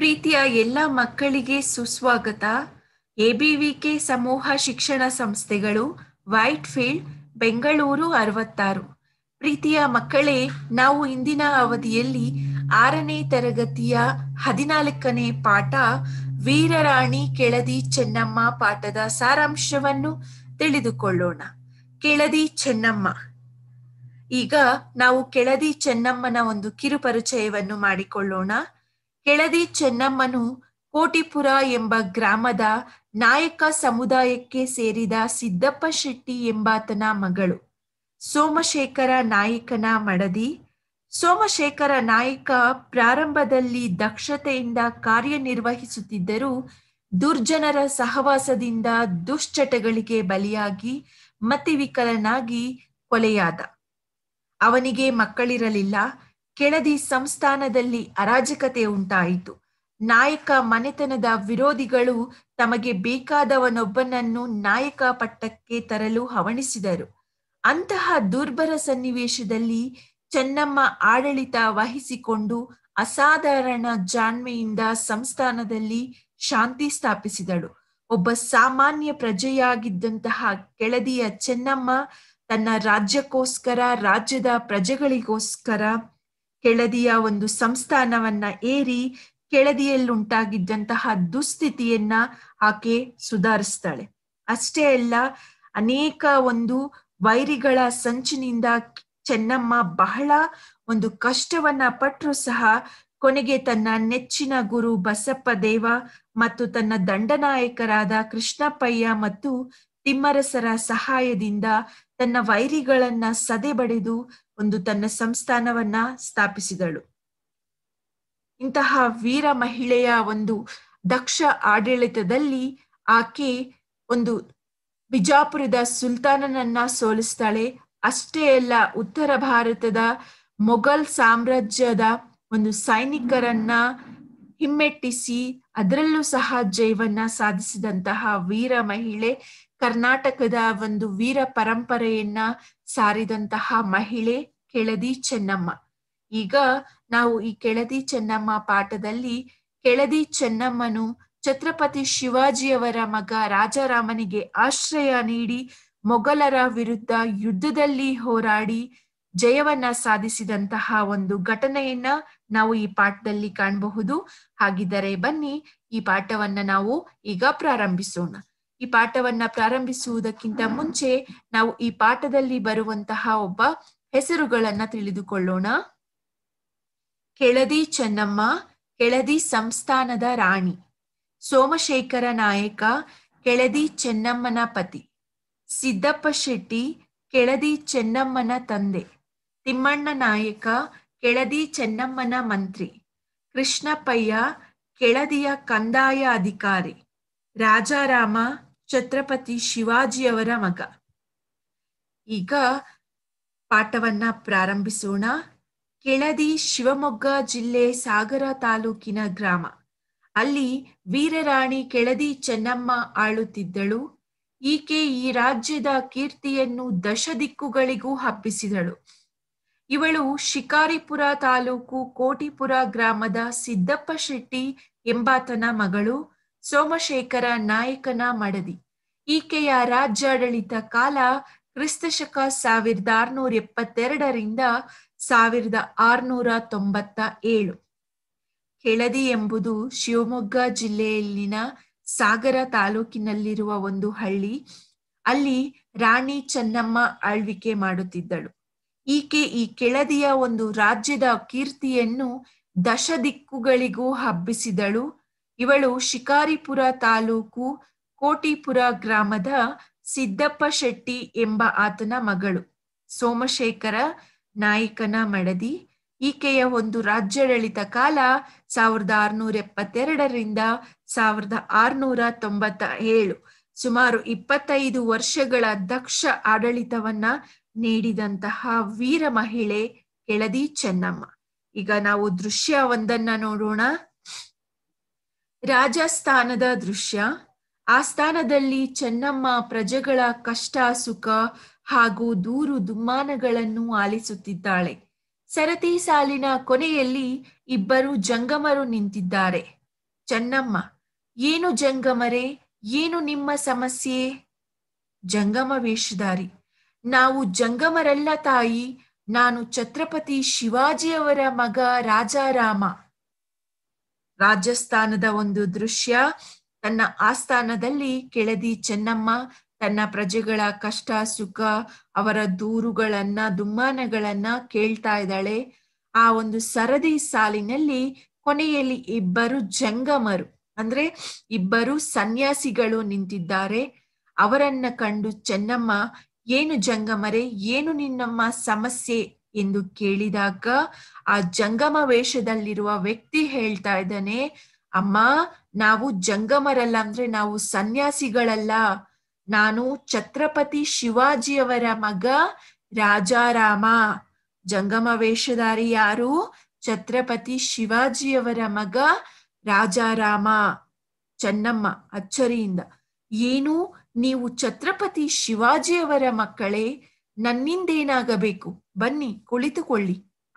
ಪ್ರೀತಿಯ ಎಲ್ಲ ಮಕ್ಕಳಿಗೆ ಸುಸ್ವಾಗತ ಎಬಿವಿಕೆ ಸಮೂಹ ಶಿಕ್ಷಣ ಸಂಸ್ಥೆಗಳು ವೈಟ್ ಫೀಲ್ಡ್ ಬೆಂಗಳೂರು ಅರವತ್ತಾರು ಪ್ರೀತಿಯ ಮಕ್ಕಳೇ ನಾವು ಇಂದಿನ ಅವಧಿಯಲ್ಲಿ ಆರನೇ ತರಗತಿಯ ಹದಿನಾಲ್ಕನೇ ಪಾಠ ವೀರರಾಣಿ ಕೆಳದಿ ಚೆನ್ನಮ್ಮ ಪಾಠದ ಸಾರಾಂಶವನ್ನು ತಿಳಿದುಕೊಳ್ಳೋಣ ಕೆಳದಿ ಚೆನ್ನಮ್ಮ ಈಗ ನಾವು ಕೆಳದಿ ಚೆನ್ನಮ್ಮನ ಒಂದು ಕಿರುಪರಿಚಯವನ್ನು ಮಾಡಿಕೊಳ್ಳೋಣ ಕೆಳದಿ ಚೆನ್ನಮ್ಮನು ಕೋಟಿಪುರ ಎಂಬ ಗ್ರಾಮದ ನಾಯಕ ಸಮುದಾಯಕ್ಕೆ ಸೇರಿದ ಸಿದ್ದಪ್ಪ ಶೆಟ್ಟಿ ಎಂಬಾತನ ಮಗಳು ಸೋಮಶೇಖರ ನಾಯಕನ ಮಡದಿ ಸೋಮಶೇಖರ ನಾಯಕ ಪ್ರಾರಂಭದಲ್ಲಿ ದಕ್ಷತೆಯಿಂದ ಕಾರ್ಯನಿರ್ವಹಿಸುತ್ತಿದ್ದರೂ ದುರ್ಜನರ ಸಹವಾಸದಿಂದ ದುಶ್ಚಟಗಳಿಗೆ ಬಲಿಯಾಗಿ ಮತಿವಿಕಲನಾಗಿ ಕೊಲೆಯಾದ ಅವನಿಗೆ ಮಕ್ಕಳಿರಲಿಲ್ಲ ಕೆಳದಿ ಸಂಸ್ಥಾನದಲ್ಲಿ ಅರಾಜಕತೆ ಉಂಟಾಯಿತು ನಾಯಕ ಮನೆತನದ ವಿರೋಧಿಗಳು ತಮಗೆ ಬೇಕಾದವನೊಬ್ಬನನ್ನು ನಾಯಕ ಪಟ್ಟಕ್ಕೆ ತರಲು ಹವಣಿಸಿದರು ಅಂತಹ ದುರ್ಬರ ಸನ್ನಿವೇಶದಲ್ಲಿ ಚೆನ್ನಮ್ಮ ಆಡಳಿತ ವಹಿಸಿಕೊಂಡು ಅಸಾಧಾರಣ ಜಾಣ್ಮೆಯಿಂದ ಸಂಸ್ಥಾನದಲ್ಲಿ ಶಾಂತಿ ಸ್ಥಾಪಿಸಿದಳು ಒಬ್ಬ ಸಾಮಾನ್ಯ ಪ್ರಜೆಯಾಗಿದ್ದಂತಹ ಕೆಳದಿಯ ಚೆನ್ನಮ್ಮ ತನ್ನ ರಾಜ್ಯಕ್ಕೋಸ್ಕರ ರಾಜ್ಯದ ಪ್ರಜೆಗಳಿಗೋಸ್ಕರ ಕೆಳದಿಯ ಒಂದು ಸಂಸ್ಥಾನವನ್ನ ಏರಿ ಕೆಳದಿಯಲ್ಲುಂಟಾಗಿದ್ದಂತಹ ದುಸ್ಥಿತಿಯನ್ನ ಆಕೆ ಸುಧಾರಿಸ್ತಾಳೆ ಅಷ್ಟೇ ಅಲ್ಲ ಅನೇಕ ಒಂದು ವೈರಿಗಳ ಸಂಚಿನಿಂದ ಚೆನ್ನಮ್ಮ ಬಹಳ ಒಂದು ಕಷ್ಟವನ್ನ ಪಟ್ಟರು ಸಹ ಕೊನೆಗೆ ತನ್ನ ನೆಚ್ಚಿನ ಗುರು ಬಸಪ್ಪ ದೇವ ಮತ್ತು ತನ್ನ ದಂಡನಾಯಕರಾದ ಕೃಷ್ಣಪ್ಪಯ್ಯ ಮತ್ತು ತಿಮ್ಮರಸರ ಸಹಾಯದಿಂದ ತನ್ನ ವೈರಿಗಳನ್ನ ಸದೆ ಬಡಿದು ಒಂದು ತನ್ನ ಸಂಸ್ಥಾನವನ್ನ ಸ್ಥಾಪಿಸಿದಳು ಇಂತಹ ವೀರ ಮಹಿಳೆಯ ಒಂದು ದಕ್ಷ ಆಡಳಿತದಲ್ಲಿ ಆಕೆ ಒಂದು ಬಿಜಾಪುರದ ಸುಲ್ತಾನನನ್ನ ಸೋಲಿಸ್ತಾಳೆ ಅಷ್ಟೇ ಅಲ್ಲ ಉತ್ತರ ಭಾರತದ ಮೊಘಲ್ ಸಾಮ್ರಾಜ್ಯದ ಒಂದು ಸೈನಿಕರನ್ನ ಹಿಮ್ಮೆಟ್ಟಿಸಿ ಅದರಲ್ಲೂ ಸಹ ಜಯವನ್ನ ಸಾಧಿಸಿದಂತಹ ವೀರ ಮಹಿಳೆ ಕರ್ನಾಟಕದ ಒಂದು ವೀರ ಪರಂಪರೆಯನ್ನ ಸಾರಿದಂತಹ ಮಹಿಳೆ ಕೆಳದಿ ಚೆನ್ನಮ್ಮ ಈಗ ನಾವು ಈ ಕೆಳದಿ ಚೆನ್ನಮ್ಮ ಪಾಠದಲ್ಲಿ ಕೆಳದಿ ಚೆನ್ನಮ್ಮನು ಛತ್ರಪತಿ ಶಿವಾಜಿಯವರ ಮಗ ರಾಜಾರಾಮನಿಗೆ ಆಶ್ರಯ ನೀಡಿ ಮೊಘಲರ ವಿರುದ್ಧ ಯುದ್ಧದಲ್ಲಿ ಹೋರಾಡಿ ಜಯವನ್ನ ಸಾಧಿಸಿದಂತಹ ಒಂದು ಘಟನೆಯನ್ನ ನಾವು ಈ ಪಾಠದಲ್ಲಿ ಕಾಣಬಹುದು ಹಾಗಿದ್ದರೆ ಬನ್ನಿ ಈ ಪಾಠವನ್ನ ನಾವು ಈಗ ಪ್ರಾರಂಭಿಸೋಣ ಈ ಪಾಠವನ್ನ ಪ್ರಾರಂಭಿಸುವುದಕ್ಕಿಂತ ಮುಂಚೆ ನಾವು ಈ ಪಾಠದಲ್ಲಿ ಬರುವಂತಹ ಒಬ್ಬ ಹೆಸರುಗಳನ್ನ ತಿಳಿದುಕೊಳ್ಳೋಣ ಕೆಳದಿ ಚೆನ್ನಮ್ಮ ಕೆಳದಿ ಸಂಸ್ಥಾನದ ರಾಣಿ ಸೋಮಶೇಖರ ನಾಯಕ ಕೆಳದಿ ಚೆನ್ನಮ್ಮನ ಪತಿ ಸಿದ್ದಪ್ಪ ಶೆಟ್ಟಿ ಕೆಳದಿ ಚೆನ್ನಮ್ಮನ ತಂದೆ ತಿಮ್ಮಣ್ಣ ನಾಯಕ ಕೆಳದಿ ಚೆನ್ನಮ್ಮನ ಮಂತ್ರಿ ಕೃಷ್ಣಪ್ಪಯ್ಯ ಕೆಳದಿಯ ಕಂದಾಯ ಅಧಿಕಾರಿ ರಾಜಾರಾಮ ಛತ್ರಪತಿ ಶಿವಾಜಿಯವರ ಮಗ ಈಗ ಪಾಠವನ್ನ ಪ್ರಾರಂಭಿಸೋಣ ಕೆಳದಿ ಶಿವಮೊಗ್ಗ ಜಿಲ್ಲೆ ಸಾಗರ ತಾಲೂಕಿನ ಗ್ರಾಮ ಅಲ್ಲಿ ವೀರರಾಣಿ ಕೆಳದಿ ಚೆನ್ನಮ್ಮ ಆಳುತ್ತಿದ್ದಳು ಈಕೆ ಈ ರಾಜ್ಯದ ಕೀರ್ತಿಯನ್ನು ದಶ ದಿಕ್ಕುಗಳಿಗೂ ಹಬ್ಬಿಸಿದಳು ಇವಳು ಶಿಕಾರಿಪುರ ತಾಲೂಕು ಕೋಟಿಪುರ ಗ್ರಾಮದ ಸಿದ್ದಪ್ಪ ಶೆಟ್ಟಿ ಎಂಬಾತನ ಮಗಳು ಸೋಮಶೇಖರ ನಾಯಕನ ಮಡದಿ ಈಕೆಯ ರಾಜ್ಯಾಡಳಿತ ಕಾಲ ಕ್ರಿಸ್ತಶಕ ಸಾವಿರದ ಆರ್ನೂರ ಎಪ್ಪತ್ತೆರಡರಿಂದ ಸಾವಿರದ ಆರ್ನೂರ ತೊಂಬತ್ತ ಏಳು ಕೆಳದಿ ಎಂಬುದು ಶಿವಮೊಗ್ಗ ಜಿಲ್ಲೆಯಲ್ಲಿನ ಸಾಗರ ತಾಲೂಕಿನಲ್ಲಿರುವ ಒಂದು ಹಳ್ಳಿ ಅಲ್ಲಿ ರಾಣಿ ಚೆನ್ನಮ್ಮ ಆಳ್ವಿಕೆ ಮಾಡುತ್ತಿದ್ದಳು ಈಕೆ ಈ ಕೆಳದಿಯ ಒಂದು ರಾಜ್ಯದ ಕೀರ್ತಿಯನ್ನು ದಶ ದಿಕ್ಕುಗಳಿಗೂ ಹಬ್ಬಿಸಿದಳು ಇವಳು ಶಿಕಾರಿಪುರ ತಾಲೂಕು ಕೋಟಿಪುರ ಗ್ರಾಮದ ಸಿದ್ದಪ್ಪ ಶೆಟ್ಟಿ ಎಂಬ ಆತನ ಮಗಳು ಸೋಮಶೇಖರ ನಾಯಕನ ಮಡದಿ ಈಕೆಯ ಒಂದು ರಾಜ್ಯಾಡಳಿತ ಕಾಲ ಸಾವಿರದ ಆರುನೂರ ಎಪ್ಪತ್ತೆರಡರಿಂದ ಸಾವಿರದ ಆರುನೂರ ತೊಂಬತ್ತ ಏಳು ಸುಮಾರು ಇಪ್ಪತ್ತೈದು ವರ್ಷಗಳ ದಕ್ಷ ಆಡಳಿತವನ್ನ ನೀಡಿದಂತಹ ವೀರ ಮಹಿಳೆ ಕೆಳದಿ ಚೆನ್ನಮ್ಮ ಈಗ ನಾವು ದೃಶ್ಯ ಒಂದನ್ನ ನೋಡೋಣ ರಾಜಸ್ಥಾನದ ದೃಶ್ಯ ಆಸ್ಥಾನದಲ್ಲಿ ಚೆನ್ನಮ್ಮ ಪ್ರಜೆಗಳ ಕಷ್ಟ ಸುಖ ಹಾಗೂ ದೂರು ದುಮ್ಮಾನಗಳನ್ನು ಆಲಿಸುತ್ತಿದ್ದಾಳೆ ಸರತಿ ಸಾಲಿನ ಕೊನೆಯಲ್ಲಿ ಇಬ್ಬರು ಜಂಗಮರು ನಿಂತಿದ್ದಾರೆ ಚೆನ್ನಮ್ಮ ಏನು ಜಂಗಮರೇ ಏನು ನಿಮ್ಮ ಸಮಸ್ಯೆ ಜಂಗಮ ವೇಷಧಾರಿ ನಾವು ಜಂಗಮರಲ್ಲ ತಾಯಿ ನಾನು ಛತ್ರಪತಿ ಶಿವಾಜಿಯವರ ಮಗ ರಾಜಾರಾಮ ರಾಜಸ್ಥಾನದ ಒಂದು ದೃಶ್ಯ ತನ್ನ ಆಸ್ಥಾನದಲ್ಲಿ ಕೆಳದಿ ಚೆನ್ನಮ್ಮ ತನ್ನ ಪ್ರಜೆಗಳ ಕಷ್ಟ ಸುಖ ಅವರ ದೂರುಗಳನ್ನ ದುಮ್ಮಾನಗಳನ್ನ ಕೇಳ್ತಾ ಇದ್ದಾಳೆ ಆ ಒಂದು ಸರದಿ ಸಾಲಿನಲ್ಲಿ ಕೊನೆಯಲ್ಲಿ ಇಬ್ಬರು ಜಂಗಮರು ಅಂದ್ರೆ ಇಬ್ಬರು ಸನ್ಯಾಸಿಗಳು ನಿಂತಿದ್ದಾರೆ ಅವರನ್ನ ಕಂಡು ಚೆನ್ನಮ್ಮ ಏನು ಜಂಗಮರೆ ಏನು ನಿನ್ನಮ್ಮ ಸಮಸ್ಯೆ ಎಂದು ಕೇಳಿದಾಗ ಆ ಜಂಗಮ ವೇಷದಲ್ಲಿರುವ ವ್ಯಕ್ತಿ ಹೇಳ್ತಾ ಇದ್ದಾನೆ ಅಮ್ಮ ನಾವು ಜಂಗಮರಲ್ಲ ಅಂದ್ರೆ ನಾವು ಸನ್ಯಾಸಿಗಳಲ್ಲ ನಾನು ಛತ್ರಪತಿ ಶಿವಾಜಿಯವರ ಮಗ ರಾಜಾರಾಮ ಜಂಗಮ ವೇಷಧಾರಿ ಯಾರು ಛತ್ರಪತಿ ಶಿವಾಜಿಯವರ ಮಗ ರಾಜಾರಾಮ ಚೆನ್ನಮ್ಮ ಅಚ್ಚರಿಯಿಂದ ಏನು ನೀವು ಛತ್ರಪತಿ ಶಿವಾಜಿಯವರ ಮಕ್ಕಳೇ ನನ್ನಿಂದೇನಾಗಬೇಕು ಬನ್ನಿ ಕುಳಿತುಕೊಳ್ಳಿ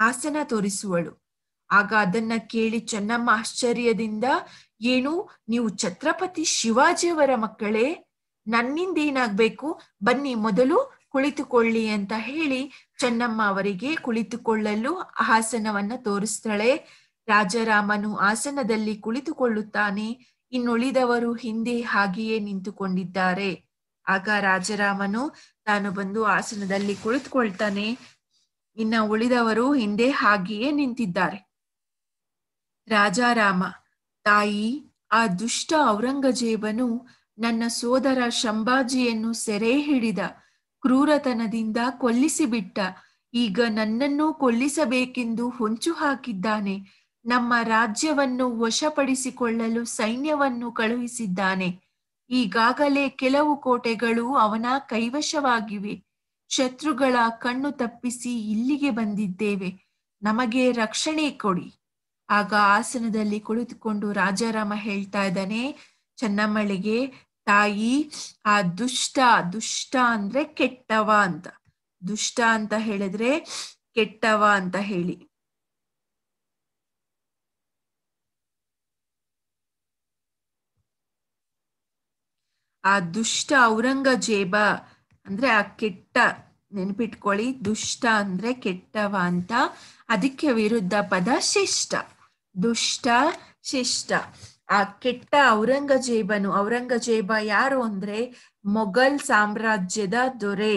ಆಸನ ತೋರಿಸುವಳು ಆಗ ಅದನ್ನ ಕೇಳಿ ಚೆನ್ನಮ್ಮ ಆಶ್ಚರ್ಯದಿಂದ ಏನು ನೀವು ಛತ್ರಪತಿ ಶಿವಾಜಿಯವರ ಮಕ್ಕಳೇ ನನ್ನಿಂದ ಏನಾಗ್ಬೇಕು ಬನ್ನಿ ಮೊದಲು ಕುಳಿತುಕೊಳ್ಳಿ ಅಂತ ಹೇಳಿ ಚೆನ್ನಮ್ಮ ಅವರಿಗೆ ಕುಳಿತುಕೊಳ್ಳಲು ಆಸನವನ್ನ ತೋರಿಸ್ತಾಳೆ ರಾಜರಾಮನು ಆಸನದಲ್ಲಿ ಕುಳಿತುಕೊಳ್ಳುತ್ತಾನೆ ಇನ್ನುಳಿದವರು ಹಿಂದೆ ಹಾಗೆಯೇ ನಿಂತುಕೊಂಡಿದ್ದಾರೆ ಆಗ ರಾಜರಾಮನು ತಾನು ಬಂದು ಆಸನದಲ್ಲಿ ಕುಳಿತುಕೊಳ್ತಾನೆ ಇನ್ನ ಉಳಿದವರು ಹಿಂದೆ ಹಾಗೆಯೇ ನಿಂತಿದ್ದಾರೆ ರಾಜಾರಾಮ ತಾಯಿ ಆ ದುಷ್ಟ ಔರಂಗಜೇಬನು ನನ್ನ ಸೋದರ ಶಂಭಾಜಿಯನ್ನು ಸೆರೆ ಹಿಡಿದ ಕ್ರೂರತನದಿಂದ ಕೊಲ್ಲಿಸಿಬಿಟ್ಟ ಈಗ ನನ್ನನ್ನು ಕೊಲ್ಲಿಸಬೇಕೆಂದು ಹೊಂಚು ಹಾಕಿದ್ದಾನೆ ನಮ್ಮ ರಾಜ್ಯವನ್ನು ವಶಪಡಿಸಿಕೊಳ್ಳಲು ಸೈನ್ಯವನ್ನು ಕಳುಹಿಸಿದ್ದಾನೆ ಈಗಾಗಲೇ ಕೆಲವು ಕೋಟೆಗಳು ಅವನ ಕೈವಶವಾಗಿವೆ ಶತ್ರುಗಳ ಕಣ್ಣು ತಪ್ಪಿಸಿ ಇಲ್ಲಿಗೆ ಬಂದಿದ್ದೇವೆ ನಮಗೆ ರಕ್ಷಣೆ ಕೊಡಿ ಆಗ ಆಸನದಲ್ಲಿ ಕುಳಿತುಕೊಂಡು ರಾಜಾರಾಮ ಹೇಳ್ತಾ ಇದ್ದಾನೆ ಚೆನ್ನಮ್ಮಳಿಗೆ ತಾಯಿ ಆ ದುಷ್ಟ ದುಷ್ಟ ಅಂದ್ರೆ ಕೆಟ್ಟವ ಅಂತ ದುಷ್ಟ ಅಂತ ಹೇಳಿದ್ರೆ ಕೆಟ್ಟವ ಅಂತ ಹೇಳಿ ಆ ದುಷ್ಟ ಔರಂಗಜೇಬ ಅಂದ್ರೆ ಆ ಕೆಟ್ಟ ನೆನಪಿಟ್ಕೊಳ್ಳಿ ದುಷ್ಟ ಅಂದ್ರೆ ಕೆಟ್ಟವ ಅಂತ ಅದಕ್ಕೆ ವಿರುದ್ಧ ಪದ ಶಿಷ್ಟ ದುಷ್ಟ ಶಿಷ್ಟ ಆ ಕೆಟ್ಟ ಔರಂಗಜೇಬನು ಔರಂಗಜೇಬ ಯಾರು ಅಂದ್ರೆ ಮೊಘಲ್ ಸಾಮ್ರಾಜ್ಯದ ದೊರೆ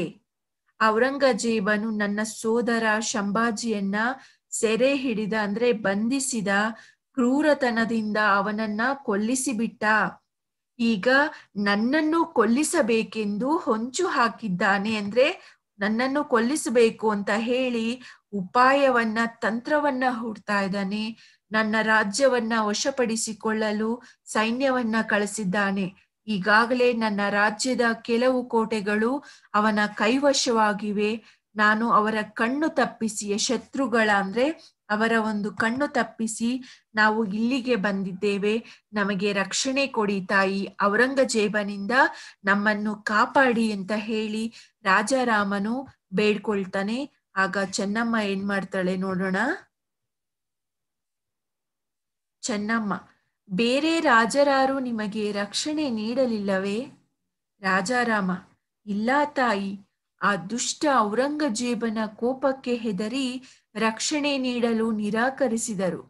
ಔರಂಗಜೇಬನು ನನ್ನ ಸೋದರ ಶಂಭಾಜಿಯನ್ನ ಸೆರೆ ಹಿಡಿದ ಅಂದ್ರೆ ಬಂಧಿಸಿದ ಕ್ರೂರತನದಿಂದ ಅವನನ್ನ ಕೊಲ್ಲಿಸಿಬಿಟ್ಟ ಈಗ ನನ್ನನ್ನು ಕೊಲ್ಲಿಸಬೇಕೆಂದು ಹೊಂಚು ಹಾಕಿದ್ದಾನೆ ಅಂದ್ರೆ ನನ್ನನ್ನು ಕೊಲ್ಲಿಸಬೇಕು ಅಂತ ಹೇಳಿ ಉಪಾಯವನ್ನ ತಂತ್ರವನ್ನ ಹುಡ್ತಾ ಇದ್ದಾನೆ ನನ್ನ ರಾಜ್ಯವನ್ನ ವಶಪಡಿಸಿಕೊಳ್ಳಲು ಸೈನ್ಯವನ್ನ ಕಳಿಸಿದ್ದಾನೆ ಈಗಾಗಲೇ ನನ್ನ ರಾಜ್ಯದ ಕೆಲವು ಕೋಟೆಗಳು ಅವನ ಕೈವಶವಾಗಿವೆ ನಾನು ಅವರ ಕಣ್ಣು ತಪ್ಪಿಸಿಯ ಶತ್ರುಗಳ ಅಂದ್ರೆ ಅವರ ಒಂದು ಕಣ್ಣು ತಪ್ಪಿಸಿ ನಾವು ಇಲ್ಲಿಗೆ ಬಂದಿದ್ದೇವೆ ನಮಗೆ ರಕ್ಷಣೆ ಕೊಡಿ ತಾಯಿ ಔರಂಗಜೇಬನಿಂದ ನಮ್ಮನ್ನು ಕಾಪಾಡಿ ಅಂತ ಹೇಳಿ ರಾಜಾರಾಮನು ಬೇಡ್ಕೊಳ್ತಾನೆ ಆಗ ಚೆನ್ನಮ್ಮ ಏನ್ ಮಾಡ್ತಾಳೆ ನೋಡೋಣ ಚೆನ್ನಮ್ಮ ಬೇರೆ ರಾಜರಾರು ನಿಮಗೆ ರಕ್ಷಣೆ ನೀಡಲಿಲ್ಲವೇ ರಾಜಾರಾಮ ಇಲ್ಲ ತಾಯಿ ಆ ದುಷ್ಟ ಔರಂಗಜೇಬನ ಕೋಪಕ್ಕೆ ಹೆದರಿ ರಕ್ಷಣೆ ನೀಡಲು ನಿರಾಕರಿಸಿದರು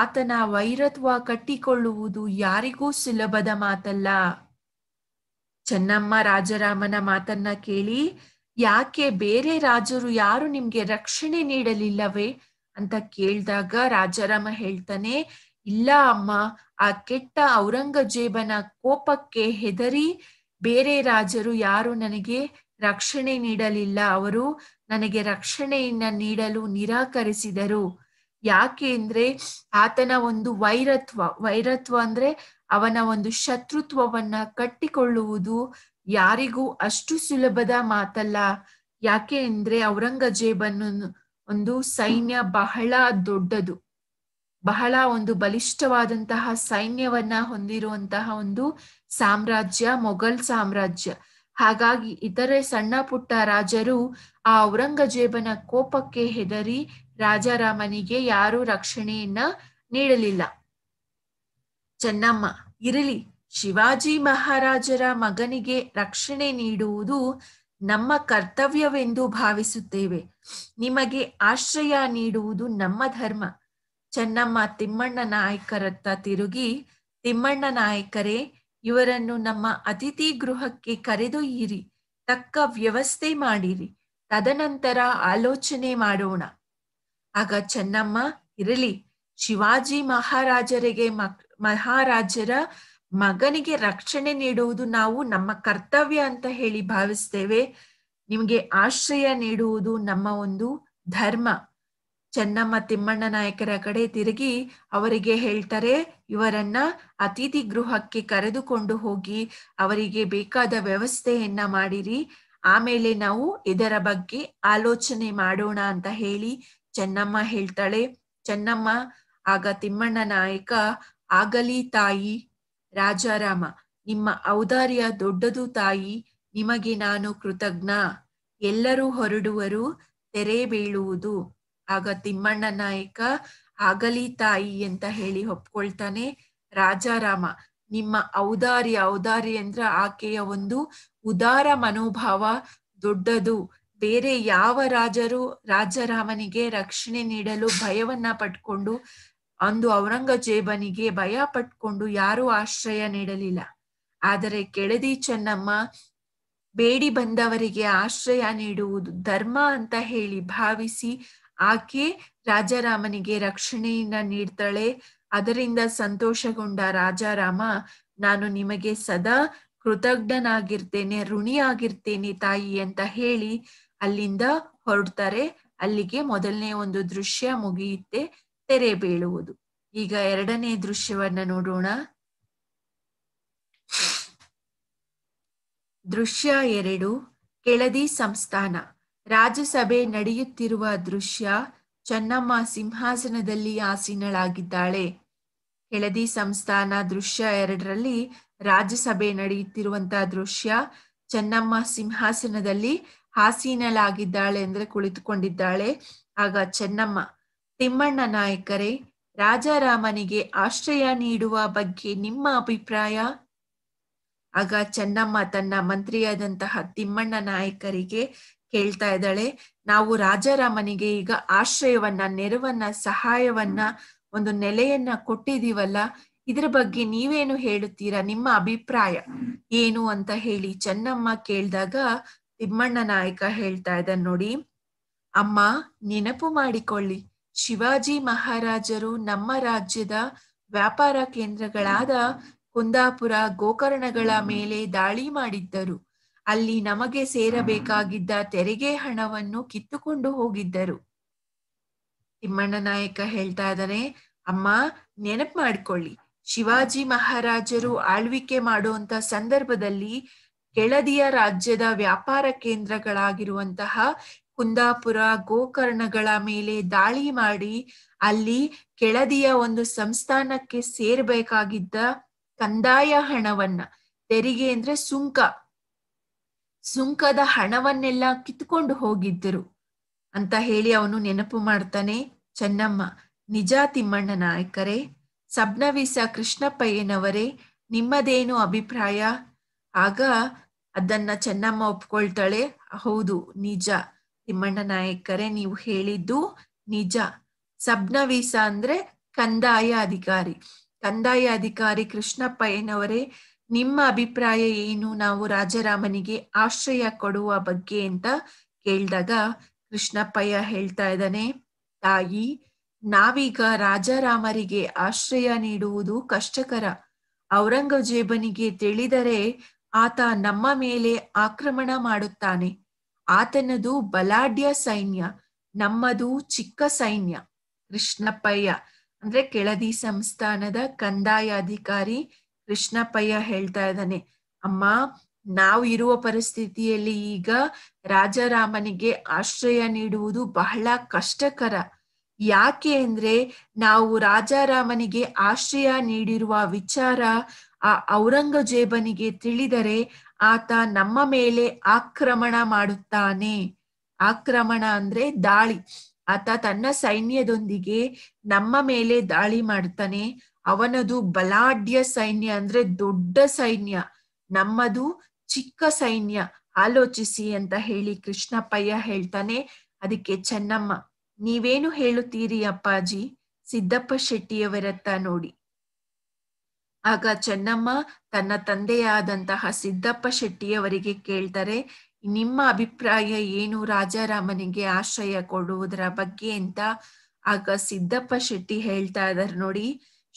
ಆತನ ವೈರತ್ವ ಕಟ್ಟಿಕೊಳ್ಳುವುದು ಯಾರಿಗೂ ಸುಲಭದ ಮಾತಲ್ಲ ಚೆನ್ನಮ್ಮ ರಾಜರಾಮನ ಮಾತನ್ನ ಕೇಳಿ ಯಾಕೆ ಬೇರೆ ರಾಜರು ಯಾರು ನಿಮ್ಗೆ ರಕ್ಷಣೆ ನೀಡಲಿಲ್ಲವೇ ಅಂತ ಕೇಳಿದಾಗ ರಾಜಾರಾಮ ಹೇಳ್ತಾನೆ ಇಲ್ಲ ಅಮ್ಮ ಆ ಕೆಟ್ಟ ಔರಂಗಜೇಬನ ಕೋಪಕ್ಕೆ ಹೆದರಿ ಬೇರೆ ರಾಜರು ಯಾರು ನನಗೆ ರಕ್ಷಣೆ ನೀಡಲಿಲ್ಲ ಅವರು ನನಗೆ ರಕ್ಷಣೆಯನ್ನ ನೀಡಲು ನಿರಾಕರಿಸಿದರು ಯಾಕೆ ಅಂದ್ರೆ ಆತನ ಒಂದು ವೈರತ್ವ ವೈರತ್ವ ಅಂದ್ರೆ ಅವನ ಒಂದು ಶತ್ರುತ್ವವನ್ನ ಕಟ್ಟಿಕೊಳ್ಳುವುದು ಯಾರಿಗೂ ಅಷ್ಟು ಸುಲಭದ ಮಾತಲ್ಲ ಯಾಕೆ ಅಂದ್ರೆ ಔರಂಗಜೇಬನ್ನು ಒಂದು ಸೈನ್ಯ ಬಹಳ ದೊಡ್ಡದು ಬಹಳ ಒಂದು ಬಲಿಷ್ಠವಾದಂತಹ ಸೈನ್ಯವನ್ನ ಹೊಂದಿರುವಂತಹ ಒಂದು ಸಾಮ್ರಾಜ್ಯ ಮೊಘಲ್ ಸಾಮ್ರಾಜ್ಯ ಹಾಗಾಗಿ ಇತರೆ ಸಣ್ಣ ಪುಟ್ಟ ರಾಜರು ಆ ಔರಂಗಜೇಬನ ಕೋಪಕ್ಕೆ ಹೆದರಿ ರಾಜಾರಾಮನಿಗೆ ಯಾರೂ ರಕ್ಷಣೆಯನ್ನ ನೀಡಲಿಲ್ಲ ಚೆನ್ನಮ್ಮ ಇರಲಿ ಶಿವಾಜಿ ಮಹಾರಾಜರ ಮಗನಿಗೆ ರಕ್ಷಣೆ ನೀಡುವುದು ನಮ್ಮ ಕರ್ತವ್ಯವೆಂದು ಭಾವಿಸುತ್ತೇವೆ ನಿಮಗೆ ಆಶ್ರಯ ನೀಡುವುದು ನಮ್ಮ ಧರ್ಮ ಚೆನ್ನಮ್ಮ ತಿಮ್ಮಣ್ಣ ನಾಯಕರತ್ತ ತಿರುಗಿ ತಿಮ್ಮಣ್ಣ ನಾಯಕರೇ ಇವರನ್ನು ನಮ್ಮ ಅತಿಥಿ ಗೃಹಕ್ಕೆ ಕರೆದೊಯ್ಯಿರಿ ತಕ್ಕ ವ್ಯವಸ್ಥೆ ಮಾಡಿರಿ ತದನಂತರ ಆಲೋಚನೆ ಮಾಡೋಣ ಆಗ ಚೆನ್ನಮ್ಮ ಇರಲಿ ಶಿವಾಜಿ ಮಹಾರಾಜರಿಗೆ ಮಹಾರಾಜರ ಮಗನಿಗೆ ರಕ್ಷಣೆ ನೀಡುವುದು ನಾವು ನಮ್ಮ ಕರ್ತವ್ಯ ಅಂತ ಹೇಳಿ ಭಾವಿಸ್ತೇವೆ ನಿಮಗೆ ಆಶ್ರಯ ನೀಡುವುದು ನಮ್ಮ ಒಂದು ಧರ್ಮ ಚೆನ್ನಮ್ಮ ತಿಮ್ಮಣ್ಣ ನಾಯಕರ ಕಡೆ ತಿರುಗಿ ಅವರಿಗೆ ಹೇಳ್ತಾರೆ ಇವರನ್ನ ಅತಿಥಿ ಗೃಹಕ್ಕೆ ಕರೆದುಕೊಂಡು ಹೋಗಿ ಅವರಿಗೆ ಬೇಕಾದ ವ್ಯವಸ್ಥೆಯನ್ನ ಮಾಡಿರಿ ಆಮೇಲೆ ನಾವು ಇದರ ಬಗ್ಗೆ ಆಲೋಚನೆ ಮಾಡೋಣ ಅಂತ ಹೇಳಿ ಚೆನ್ನಮ್ಮ ಹೇಳ್ತಾಳೆ ಚೆನ್ನಮ್ಮ ಆಗ ತಿಮ್ಮಣ್ಣ ನಾಯಕ ಆಗಲಿ ತಾಯಿ ರಾಜಾರಾಮ ನಿಮ್ಮ ಔದಾರ್ಯ ದೊಡ್ಡದು ತಾಯಿ ನಿಮಗೆ ನಾನು ಕೃತಜ್ಞ ಎಲ್ಲರೂ ಹೊರಡುವರು ತೆರೆ ಬೀಳುವುದು ಆಗ ತಿಮ್ಮಣ್ಣ ನಾಯಕ ಆಗಲಿ ತಾಯಿ ಅಂತ ಹೇಳಿ ಒಪ್ಕೊಳ್ತಾನೆ ರಾಜಾರಾಮ ನಿಮ್ಮ ಔದಾರಿ ಔದಾರಿ ಆಕೆಯ ಒಂದು ಉದಾರ ಮನೋಭಾವ ದೊಡ್ಡದು ಬೇರೆ ಯಾವ ರಾಜರು ರಾಜಾರಾಮನಿಗೆ ರಕ್ಷಣೆ ನೀಡಲು ಭಯವನ್ನ ಪಟ್ಕೊಂಡು ಅಂದು ಔರಂಗಜೇಬನಿಗೆ ಭಯ ಪಟ್ಕೊಂಡು ಯಾರು ಆಶ್ರಯ ನೀಡಲಿಲ್ಲ ಆದರೆ ಕೆಳದಿ ಚೆನ್ನಮ್ಮ ಬೇಡಿ ಬಂದವರಿಗೆ ಆಶ್ರಯ ನೀಡುವುದು ಧರ್ಮ ಅಂತ ಹೇಳಿ ಭಾವಿಸಿ ಆಕೆ ರಾಜಾರಾಮನಿಗೆ ರಕ್ಷಣೆಯನ್ನ ನೀಡ್ತಾಳೆ ಅದರಿಂದ ಸಂತೋಷಗೊಂಡ ರಾಜಾರಾಮ ನಾನು ನಿಮಗೆ ಸದಾ ಕೃತಜ್ಞನಾಗಿರ್ತೇನೆ ಋಣಿಯಾಗಿರ್ತೇನೆ ತಾಯಿ ಅಂತ ಹೇಳಿ ಅಲ್ಲಿಂದ ಹೊರಡ್ತಾರೆ ಅಲ್ಲಿಗೆ ಮೊದಲನೇ ಒಂದು ದೃಶ್ಯ ಮುಗಿಯುತ್ತೆ ತೆರೆ ಬೀಳುವುದು ಈಗ ಎರಡನೇ ದೃಶ್ಯವನ್ನ ನೋಡೋಣ ದೃಶ್ಯ ಎರಡು ಕೆಳದಿ ಸಂಸ್ಥಾನ ರಾಜ್ಯಸಭೆ ನಡೆಯುತ್ತಿರುವ ದೃಶ್ಯ ಚನ್ನಮ್ಮ ಸಿಂಹಾಸನದಲ್ಲಿ ಆಸೀನಳಾಗಿದ್ದಾಳೆ ಕೆಳದಿ ಸಂಸ್ಥಾನ ದೃಶ್ಯ ಎರಡರಲ್ಲಿ ರಾಜ್ಯಸಭೆ ನಡೆಯುತ್ತಿರುವಂತಹ ದೃಶ್ಯ ಚನ್ನಮ್ಮ ಸಿಂಹಾಸನದಲ್ಲಿ ಹಾಸೀನಲಾಗಿದ್ದಾಳೆ ಅಂದ್ರೆ ಕುಳಿತುಕೊಂಡಿದ್ದಾಳೆ ಆಗ ಚೆನ್ನಮ್ಮ ತಿಮ್ಮಣ್ಣ ನಾಯಕರೇ ರಾಜಾರಾಮನಿಗೆ ಆಶ್ರಯ ನೀಡುವ ಬಗ್ಗೆ ನಿಮ್ಮ ಅಭಿಪ್ರಾಯ ಆಗ ಚೆನ್ನಮ್ಮ ತನ್ನ ಮಂತ್ರಿಯಾದಂತಹ ತಿಮ್ಮಣ್ಣ ನಾಯಕರಿಗೆ ಕೇಳ್ತಾ ಇದ್ದಾಳೆ ನಾವು ರಾಜಾರಾಮನಿಗೆ ಈಗ ಆಶ್ರಯವನ್ನ ನೆರವನ್ನ ಸಹಾಯವನ್ನ ಒಂದು ನೆಲೆಯನ್ನ ಕೊಟ್ಟಿದೀವಲ್ಲ ಇದರ ಬಗ್ಗೆ ನೀವೇನು ಹೇಳುತ್ತೀರಾ ನಿಮ್ಮ ಅಭಿಪ್ರಾಯ ಏನು ಅಂತ ಹೇಳಿ ಚೆನ್ನಮ್ಮ ಕೇಳಿದಾಗ ತಿಮ್ಮಣ್ಣ ನಾಯಕ ಹೇಳ್ತಾ ಇದ್ದ ನೋಡಿ ಅಮ್ಮ ನೆನಪು ಮಾಡಿಕೊಳ್ಳಿ ಶಿವಾಜಿ ಮಹಾರಾಜರು ನಮ್ಮ ರಾಜ್ಯದ ವ್ಯಾಪಾರ ಕೇಂದ್ರಗಳಾದ ಕುಂದಾಪುರ ಗೋಕರ್ಣಗಳ ಮೇಲೆ ದಾಳಿ ಮಾಡಿದ್ದರು ಅಲ್ಲಿ ನಮಗೆ ಸೇರಬೇಕಾಗಿದ್ದ ತೆರಿಗೆ ಹಣವನ್ನು ಕಿತ್ತುಕೊಂಡು ಹೋಗಿದ್ದರು ತಿಮ್ಮಣ್ಣ ನಾಯಕ ಹೇಳ್ತಾ ಇದ್ದಾರೆ ಅಮ್ಮ ನೆನಪು ಮಾಡ್ಕೊಳ್ಳಿ ಶಿವಾಜಿ ಮಹಾರಾಜರು ಆಳ್ವಿಕೆ ಮಾಡುವಂತ ಸಂದರ್ಭದಲ್ಲಿ ಕೆಳದಿಯ ರಾಜ್ಯದ ವ್ಯಾಪಾರ ಕೇಂದ್ರಗಳಾಗಿರುವಂತಹ ಕುಂದಾಪುರ ಗೋಕರ್ಣಗಳ ಮೇಲೆ ದಾಳಿ ಮಾಡಿ ಅಲ್ಲಿ ಕೆಳದಿಯ ಒಂದು ಸಂಸ್ಥಾನಕ್ಕೆ ಸೇರ್ಬೇಕಾಗಿದ್ದ ಕಂದಾಯ ಹಣವನ್ನ ತೆರಿಗೆ ಅಂದ್ರೆ ಸುಂಕ ಸುಂಕದ ಹಣವನ್ನೆಲ್ಲ ಕಿತ್ಕೊಂಡು ಹೋಗಿದ್ದರು ಅಂತ ಹೇಳಿ ಅವನು ನೆನಪು ಮಾಡ್ತಾನೆ ಚೆನ್ನಮ್ಮ ನಿಜ ತಿಮ್ಮಣ್ಣ ನಾಯಕರೇ ಸಬ್ನವೀಸ ಕೃಷ್ಣಪ್ಪಯ್ಯನವರೇ ನಿಮ್ಮದೇನು ಅಭಿಪ್ರಾಯ ಆಗ ಅದನ್ನ ಚೆನ್ನಮ್ಮ ಒಪ್ಕೊಳ್ತಾಳೆ ಹೌದು ನಿಜ ತಿಮ್ಮಣ್ಣ ನಾಯಕರೇ ನೀವು ಹೇಳಿದ್ದು ನಿಜ ಸಬ್ನವೀಸ ಅಂದ್ರೆ ಕಂದಾಯ ಅಧಿಕಾರಿ ಕಂದಾಯ ಅಧಿಕಾರಿ ಕೃಷ್ಣಪ್ಪಯ್ಯನವರೇ ನಿಮ್ಮ ಅಭಿಪ್ರಾಯ ಏನು ನಾವು ರಾಜರಾಮನಿಗೆ ಆಶ್ರಯ ಕೊಡುವ ಬಗ್ಗೆ ಅಂತ ಕೇಳಿದಾಗ ಕೃಷ್ಣಪ್ಪಯ್ಯ ಹೇಳ್ತಾ ಇದ್ದಾನೆ ತಾಯಿ ನಾವೀಗ ರಾಜಾರಾಮರಿಗೆ ಆಶ್ರಯ ನೀಡುವುದು ಕಷ್ಟಕರ ಔರಂಗಜೇಬನಿಗೆ ತಿಳಿದರೆ ಆತ ನಮ್ಮ ಮೇಲೆ ಆಕ್ರಮಣ ಮಾಡುತ್ತಾನೆ ಆತನದು ಬಲಾಢ್ಯ ಸೈನ್ಯ ನಮ್ಮದು ಚಿಕ್ಕ ಸೈನ್ಯ ಕೃಷ್ಣಪ್ಪಯ್ಯ ಅಂದ್ರೆ ಕೆಳದಿ ಸಂಸ್ಥಾನದ ಕಂದಾಯ ಅಧಿಕಾರಿ ಕೃಷ್ಣಪ್ಪಯ್ಯ ಹೇಳ್ತಾ ಇದ್ದಾನೆ ಅಮ್ಮ ನಾವು ಇರುವ ಪರಿಸ್ಥಿತಿಯಲ್ಲಿ ಈಗ ರಾಜಾರಾಮನಿಗೆ ಆಶ್ರಯ ನೀಡುವುದು ಬಹಳ ಕಷ್ಟಕರ ಯಾಕೆ ಅಂದ್ರೆ ನಾವು ರಾಜಾರಾಮನಿಗೆ ಆಶ್ರಯ ನೀಡಿರುವ ವಿಚಾರ ಆ ಔರಂಗಜೇಬನಿಗೆ ತಿಳಿದರೆ ಆತ ನಮ್ಮ ಮೇಲೆ ಆಕ್ರಮಣ ಮಾಡುತ್ತಾನೆ ಆಕ್ರಮಣ ಅಂದ್ರೆ ದಾಳಿ ಆತ ತನ್ನ ಸೈನ್ಯದೊಂದಿಗೆ ನಮ್ಮ ಮೇಲೆ ದಾಳಿ ಮಾಡುತ್ತಾನೆ ಅವನದು ಬಲಾಢ್ಯ ಸೈನ್ಯ ಅಂದ್ರೆ ದೊಡ್ಡ ಸೈನ್ಯ ನಮ್ಮದು ಚಿಕ್ಕ ಸೈನ್ಯ ಆಲೋಚಿಸಿ ಅಂತ ಹೇಳಿ ಕೃಷ್ಣಪ್ಪಯ್ಯ ಹೇಳ್ತಾನೆ ಅದಕ್ಕೆ ಚೆನ್ನಮ್ಮ ನೀವೇನು ಹೇಳುತ್ತೀರಿ ಅಪ್ಪಾಜಿ ಸಿದ್ದಪ್ಪ ಶೆಟ್ಟಿಯವರತ್ತ ನೋಡಿ ಆಗ ಚೆನ್ನಮ್ಮ ತನ್ನ ತಂದೆಯಾದಂತಹ ಸಿದ್ದಪ್ಪ ಶೆಟ್ಟಿಯವರಿಗೆ ಕೇಳ್ತಾರೆ ನಿಮ್ಮ ಅಭಿಪ್ರಾಯ ಏನು ರಾಜಾರಾಮನಿಗೆ ಆಶ್ರಯ ಕೊಡುವುದರ ಬಗ್ಗೆ ಅಂತ ಆಗ ಸಿದ್ದಪ್ಪ ಶೆಟ್ಟಿ ಹೇಳ್ತಾ ಇದಾರೆ ನೋಡಿ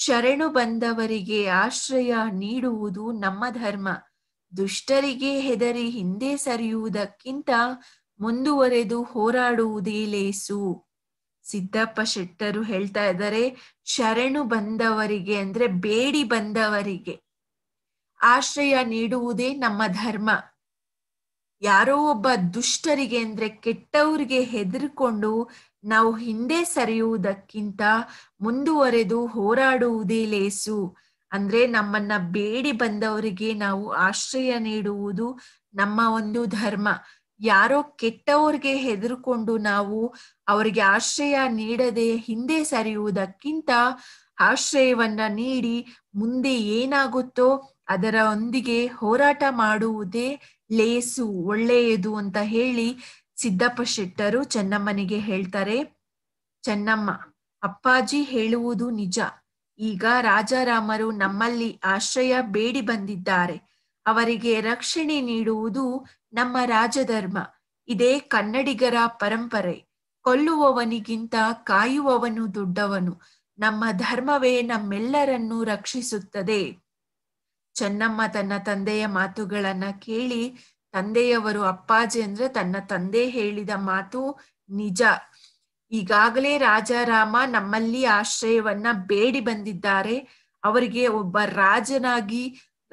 ಶರಣು ಬಂದವರಿಗೆ ಆಶ್ರಯ ನೀಡುವುದು ನಮ್ಮ ಧರ್ಮ ದುಷ್ಟರಿಗೆ ಹೆದರಿ ಹಿಂದೆ ಸರಿಯುವುದಕ್ಕಿಂತ ಮುಂದುವರೆದು ಹೋರಾಡುವುದೇ ಲೇಸು ಸಿದ್ದಪ್ಪ ಶೆಟ್ಟರು ಹೇಳ್ತಾ ಇದ್ದಾರೆ ಶರಣು ಬಂದವರಿಗೆ ಅಂದ್ರೆ ಬೇಡಿ ಬಂದವರಿಗೆ ಆಶ್ರಯ ನೀಡುವುದೇ ನಮ್ಮ ಧರ್ಮ ಯಾರೋ ಒಬ್ಬ ದುಷ್ಟರಿಗೆ ಅಂದ್ರೆ ಕೆಟ್ಟವ್ರಿಗೆ ಹೆದರ್ಕೊಂಡು ನಾವು ಹಿಂದೆ ಸರಿಯುವುದಕ್ಕಿಂತ ಮುಂದುವರೆದು ಹೋರಾಡುವುದೇ ಲೇಸು ಅಂದ್ರೆ ನಮ್ಮನ್ನ ಬೇಡಿ ಬಂದವರಿಗೆ ನಾವು ಆಶ್ರಯ ನೀಡುವುದು ನಮ್ಮ ಒಂದು ಧರ್ಮ ಯಾರೋ ಕೆಟ್ಟವ್ರಿಗೆ ಹೆದರ್ಕೊಂಡು ನಾವು ಅವರಿಗೆ ಆಶ್ರಯ ನೀಡದೆ ಹಿಂದೆ ಸರಿಯುವುದಕ್ಕಿಂತ ಆಶ್ರಯವನ್ನ ನೀಡಿ ಮುಂದೆ ಏನಾಗುತ್ತೋ ಅದರೊಂದಿಗೆ ಹೋರಾಟ ಮಾಡುವುದೇ ಲೇಸು ಒಳ್ಳೆಯದು ಅಂತ ಹೇಳಿ ಸಿದ್ದಪ್ಪ ಶೆಟ್ಟರು ಚೆನ್ನಮ್ಮನಿಗೆ ಹೇಳ್ತಾರೆ ಚೆನ್ನಮ್ಮ ಅಪ್ಪಾಜಿ ಹೇಳುವುದು ನಿಜ ಈಗ ರಾಜಾರಾಮರು ನಮ್ಮಲ್ಲಿ ಆಶ್ರಯ ಬೇಡಿ ಬಂದಿದ್ದಾರೆ ಅವರಿಗೆ ರಕ್ಷಣೆ ನೀಡುವುದು ನಮ್ಮ ರಾಜಧರ್ಮ ಇದೇ ಕನ್ನಡಿಗರ ಪರಂಪರೆ ಕೊಲ್ಲುವವನಿಗಿಂತ ಕಾಯುವವನು ದೊಡ್ಡವನು ನಮ್ಮ ಧರ್ಮವೇ ನಮ್ಮೆಲ್ಲರನ್ನು ರಕ್ಷಿಸುತ್ತದೆ ಚೆನ್ನಮ್ಮ ತನ್ನ ತಂದೆಯ ಮಾತುಗಳನ್ನ ಕೇಳಿ ತಂದೆಯವರು ಅಪ್ಪಾಜಿ ಅಂದ್ರೆ ತನ್ನ ತಂದೆ ಹೇಳಿದ ಮಾತು ನಿಜ ಈಗಾಗಲೇ ರಾಜಾರಾಮ ನಮ್ಮಲ್ಲಿ ಆಶ್ರಯವನ್ನ ಬೇಡಿ ಬಂದಿದ್ದಾರೆ ಅವರಿಗೆ ಒಬ್ಬ ರಾಜನಾಗಿ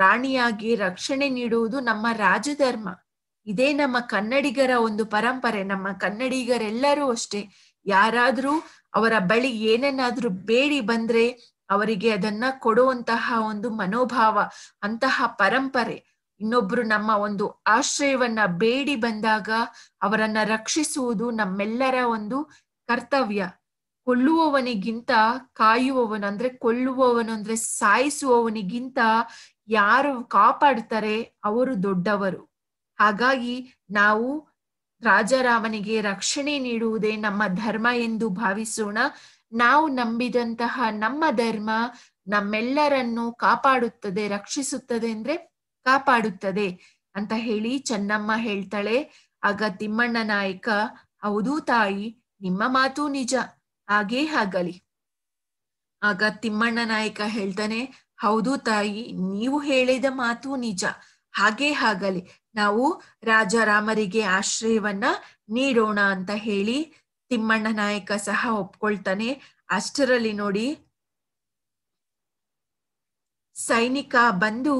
ರಾಣಿಯಾಗಿ ರಕ್ಷಣೆ ನೀಡುವುದು ನಮ್ಮ ರಾಜಧರ್ಮ ಇದೇ ನಮ್ಮ ಕನ್ನಡಿಗರ ಒಂದು ಪರಂಪರೆ ನಮ್ಮ ಕನ್ನಡಿಗರೆಲ್ಲರೂ ಅಷ್ಟೇ ಯಾರಾದ್ರೂ ಅವರ ಬಳಿ ಏನನ್ನಾದ್ರೂ ಬೇಡಿ ಬಂದ್ರೆ ಅವರಿಗೆ ಅದನ್ನ ಕೊಡುವಂತಹ ಒಂದು ಮನೋಭಾವ ಅಂತಹ ಪರಂಪರೆ ಇನ್ನೊಬ್ರು ನಮ್ಮ ಒಂದು ಆಶ್ರಯವನ್ನ ಬೇಡಿ ಬಂದಾಗ ಅವರನ್ನ ರಕ್ಷಿಸುವುದು ನಮ್ಮೆಲ್ಲರ ಒಂದು ಕರ್ತವ್ಯ ಕೊಲ್ಲುವವನಿಗಿಂತ ಕಾಯುವವನು ಅಂದ್ರೆ ಕೊಲ್ಲುವವನು ಅಂದ್ರೆ ಸಾಯಿಸುವವನಿಗಿಂತ ಯಾರು ಕಾಪಾಡ್ತಾರೆ ಅವರು ದೊಡ್ಡವರು ಹಾಗಾಗಿ ನಾವು ರಾಜಾರಾಮನಿಗೆ ರಕ್ಷಣೆ ನೀಡುವುದೇ ನಮ್ಮ ಧರ್ಮ ಎಂದು ಭಾವಿಸೋಣ ನಾವು ನಂಬಿದಂತಹ ನಮ್ಮ ಧರ್ಮ ನಮ್ಮೆಲ್ಲರನ್ನು ಕಾಪಾಡುತ್ತದೆ ರಕ್ಷಿಸುತ್ತದೆ ಅಂದ್ರೆ ಕಾಪಾಡುತ್ತದೆ ಅಂತ ಹೇಳಿ ಚೆನ್ನಮ್ಮ ಹೇಳ್ತಾಳೆ ಆಗ ತಿಮ್ಮಣ್ಣ ನಾಯಕ ಹೌದು ತಾಯಿ ನಿಮ್ಮ ಮಾತು ನಿಜ ಹಾಗೇ ಆಗಲಿ ಆಗ ತಿಮ್ಮಣ್ಣ ನಾಯಕ ಹೇಳ್ತಾನೆ ಹೌದು ತಾಯಿ ನೀವು ಹೇಳಿದ ಮಾತು ನಿಜ ಹಾಗೇ ಆಗಲಿ ನಾವು ರಾಜಾರಾಮರಿಗೆ ಆಶ್ರಯವನ್ನ ನೀಡೋಣ ಅಂತ ಹೇಳಿ ತಿಮ್ಮಣ್ಣ ನಾಯಕ ಸಹ ಒಪ್ಕೊಳ್ತಾನೆ ಅಷ್ಟರಲ್ಲಿ ನೋಡಿ ಸೈನಿಕ ಬಂದು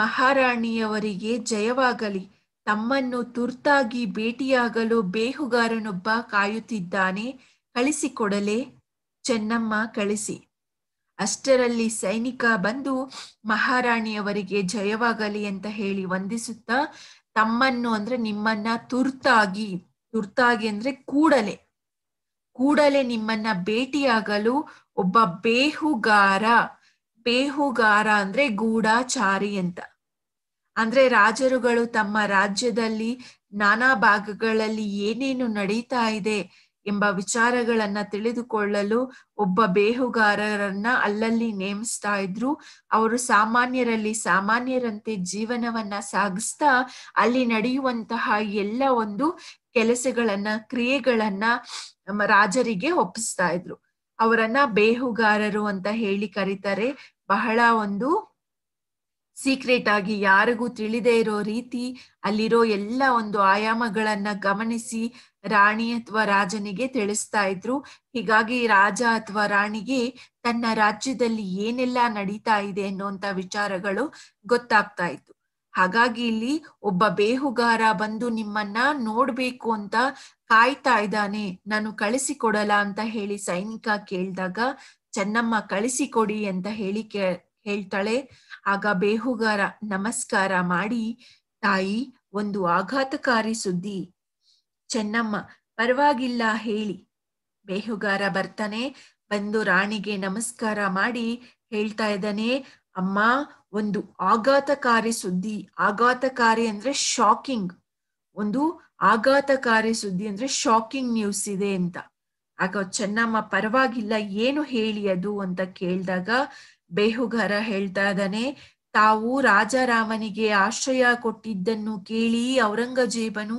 ಮಹಾರಾಣಿಯವರಿಗೆ ಜಯವಾಗಲಿ ತಮ್ಮನ್ನು ತುರ್ತಾಗಿ ಭೇಟಿಯಾಗಲು ಬೇಹುಗಾರನೊಬ್ಬ ಕಾಯುತ್ತಿದ್ದಾನೆ ಕಳಿಸಿಕೊಡಲೆ ಚೆನ್ನಮ್ಮ ಕಳಿಸಿ ಅಷ್ಟರಲ್ಲಿ ಸೈನಿಕ ಬಂದು ಮಹಾರಾಣಿಯವರಿಗೆ ಜಯವಾಗಲಿ ಅಂತ ಹೇಳಿ ವಂದಿಸುತ್ತಾ ತಮ್ಮನ್ನು ಅಂದ್ರೆ ನಿಮ್ಮನ್ನ ತುರ್ತಾಗಿ ತುರ್ತಾಗಿ ಅಂದ್ರೆ ಕೂಡಲೇ ಕೂಡಲೇ ನಿಮ್ಮನ್ನ ಭೇಟಿಯಾಗಲು ಒಬ್ಬ ಬೇಹುಗಾರ ಪೇಹುಗಾರ ಅಂದ್ರೆ ಗೂಢಾಚಾರಿ ಅಂತ ಅಂದ್ರೆ ರಾಜರುಗಳು ತಮ್ಮ ರಾಜ್ಯದಲ್ಲಿ ನಾನಾ ಭಾಗಗಳಲ್ಲಿ ಏನೇನು ನಡೀತಾ ಇದೆ ಎಂಬ ವಿಚಾರಗಳನ್ನ ತಿಳಿದುಕೊಳ್ಳಲು ಒಬ್ಬ ಬೇಹುಗಾರರನ್ನ ಅಲ್ಲಲ್ಲಿ ನೇಮಿಸ್ತಾ ಇದ್ರು ಅವರು ಸಾಮಾನ್ಯರಲ್ಲಿ ಸಾಮಾನ್ಯರಂತೆ ಜೀವನವನ್ನ ಸಾಗಿಸ್ತಾ ಅಲ್ಲಿ ನಡೆಯುವಂತಹ ಎಲ್ಲ ಒಂದು ಕೆಲಸಗಳನ್ನ ಕ್ರಿಯೆಗಳನ್ನ ರಾಜರಿಗೆ ಒಪ್ಪಿಸ್ತಾ ಇದ್ರು ಅವರನ್ನ ಬೇಹುಗಾರರು ಅಂತ ಹೇಳಿ ಕರೀತಾರೆ ಬಹಳ ಒಂದು ಸೀಕ್ರೆಟ್ ಆಗಿ ಯಾರಿಗೂ ತಿಳಿದೇ ಇರೋ ರೀತಿ ಅಲ್ಲಿರೋ ಎಲ್ಲ ಒಂದು ಆಯಾಮಗಳನ್ನ ಗಮನಿಸಿ ರಾಣಿ ಅಥವಾ ರಾಜನಿಗೆ ತಿಳಿಸ್ತಾ ಇದ್ರು ಹೀಗಾಗಿ ರಾಜ ಅಥವಾ ರಾಣಿಗೆ ತನ್ನ ರಾಜ್ಯದಲ್ಲಿ ಏನೆಲ್ಲ ನಡೀತಾ ಇದೆ ಅನ್ನುವಂತ ವಿಚಾರಗಳು ಗೊತ್ತಾಗ್ತಾ ಇತ್ತು ಹಾಗಾಗಿ ಇಲ್ಲಿ ಒಬ್ಬ ಬೇಹುಗಾರ ಬಂದು ನಿಮ್ಮನ್ನ ನೋಡ್ಬೇಕು ಅಂತ ಕಾಯ್ತಾ ಇದ್ದಾನೆ ನಾನು ಕಳಿಸಿಕೊಡಲ್ಲ ಅಂತ ಹೇಳಿ ಸೈನಿಕ ಕೇಳಿದಾಗ ಚೆನ್ನಮ್ಮ ಕಳಿಸಿಕೊಡಿ ಅಂತ ಹೇಳಿ ಕೇ ಹೇಳ್ತಾಳೆ ಆಗ ಬೇಹುಗಾರ ನಮಸ್ಕಾರ ಮಾಡಿ ತಾಯಿ ಒಂದು ಆಘಾತಕಾರಿ ಸುದ್ದಿ ಚೆನ್ನಮ್ಮ ಪರವಾಗಿಲ್ಲ ಹೇಳಿ ಬೇಹುಗಾರ ಬರ್ತಾನೆ ಬಂದು ರಾಣಿಗೆ ನಮಸ್ಕಾರ ಮಾಡಿ ಹೇಳ್ತಾ ಇದ್ದಾನೆ ಅಮ್ಮ ಒಂದು ಆಘಾತಕಾರಿ ಸುದ್ದಿ ಆಘಾತಕಾರಿ ಅಂದ್ರೆ ಶಾಕಿಂಗ್ ಒಂದು ಆಘಾತಕಾರಿ ಸುದ್ದಿ ಅಂದ್ರೆ ಶಾಕಿಂಗ್ ನ್ಯೂಸ್ ಇದೆ ಅಂತ ಆಗ ಚೆನ್ನಮ್ಮ ಪರವಾಗಿಲ್ಲ ಏನು ಹೇಳಿ ಅದು ಅಂತ ಕೇಳಿದಾಗ ಬೇಹುಗಾರ ಹೇಳ್ತಾ ಇದ್ದಾನೆ ತಾವು ರಾಜಾರಾಮನಿಗೆ ಆಶ್ರಯ ಕೊಟ್ಟಿದ್ದನ್ನು ಕೇಳಿ ಔರಂಗಜೇಬನು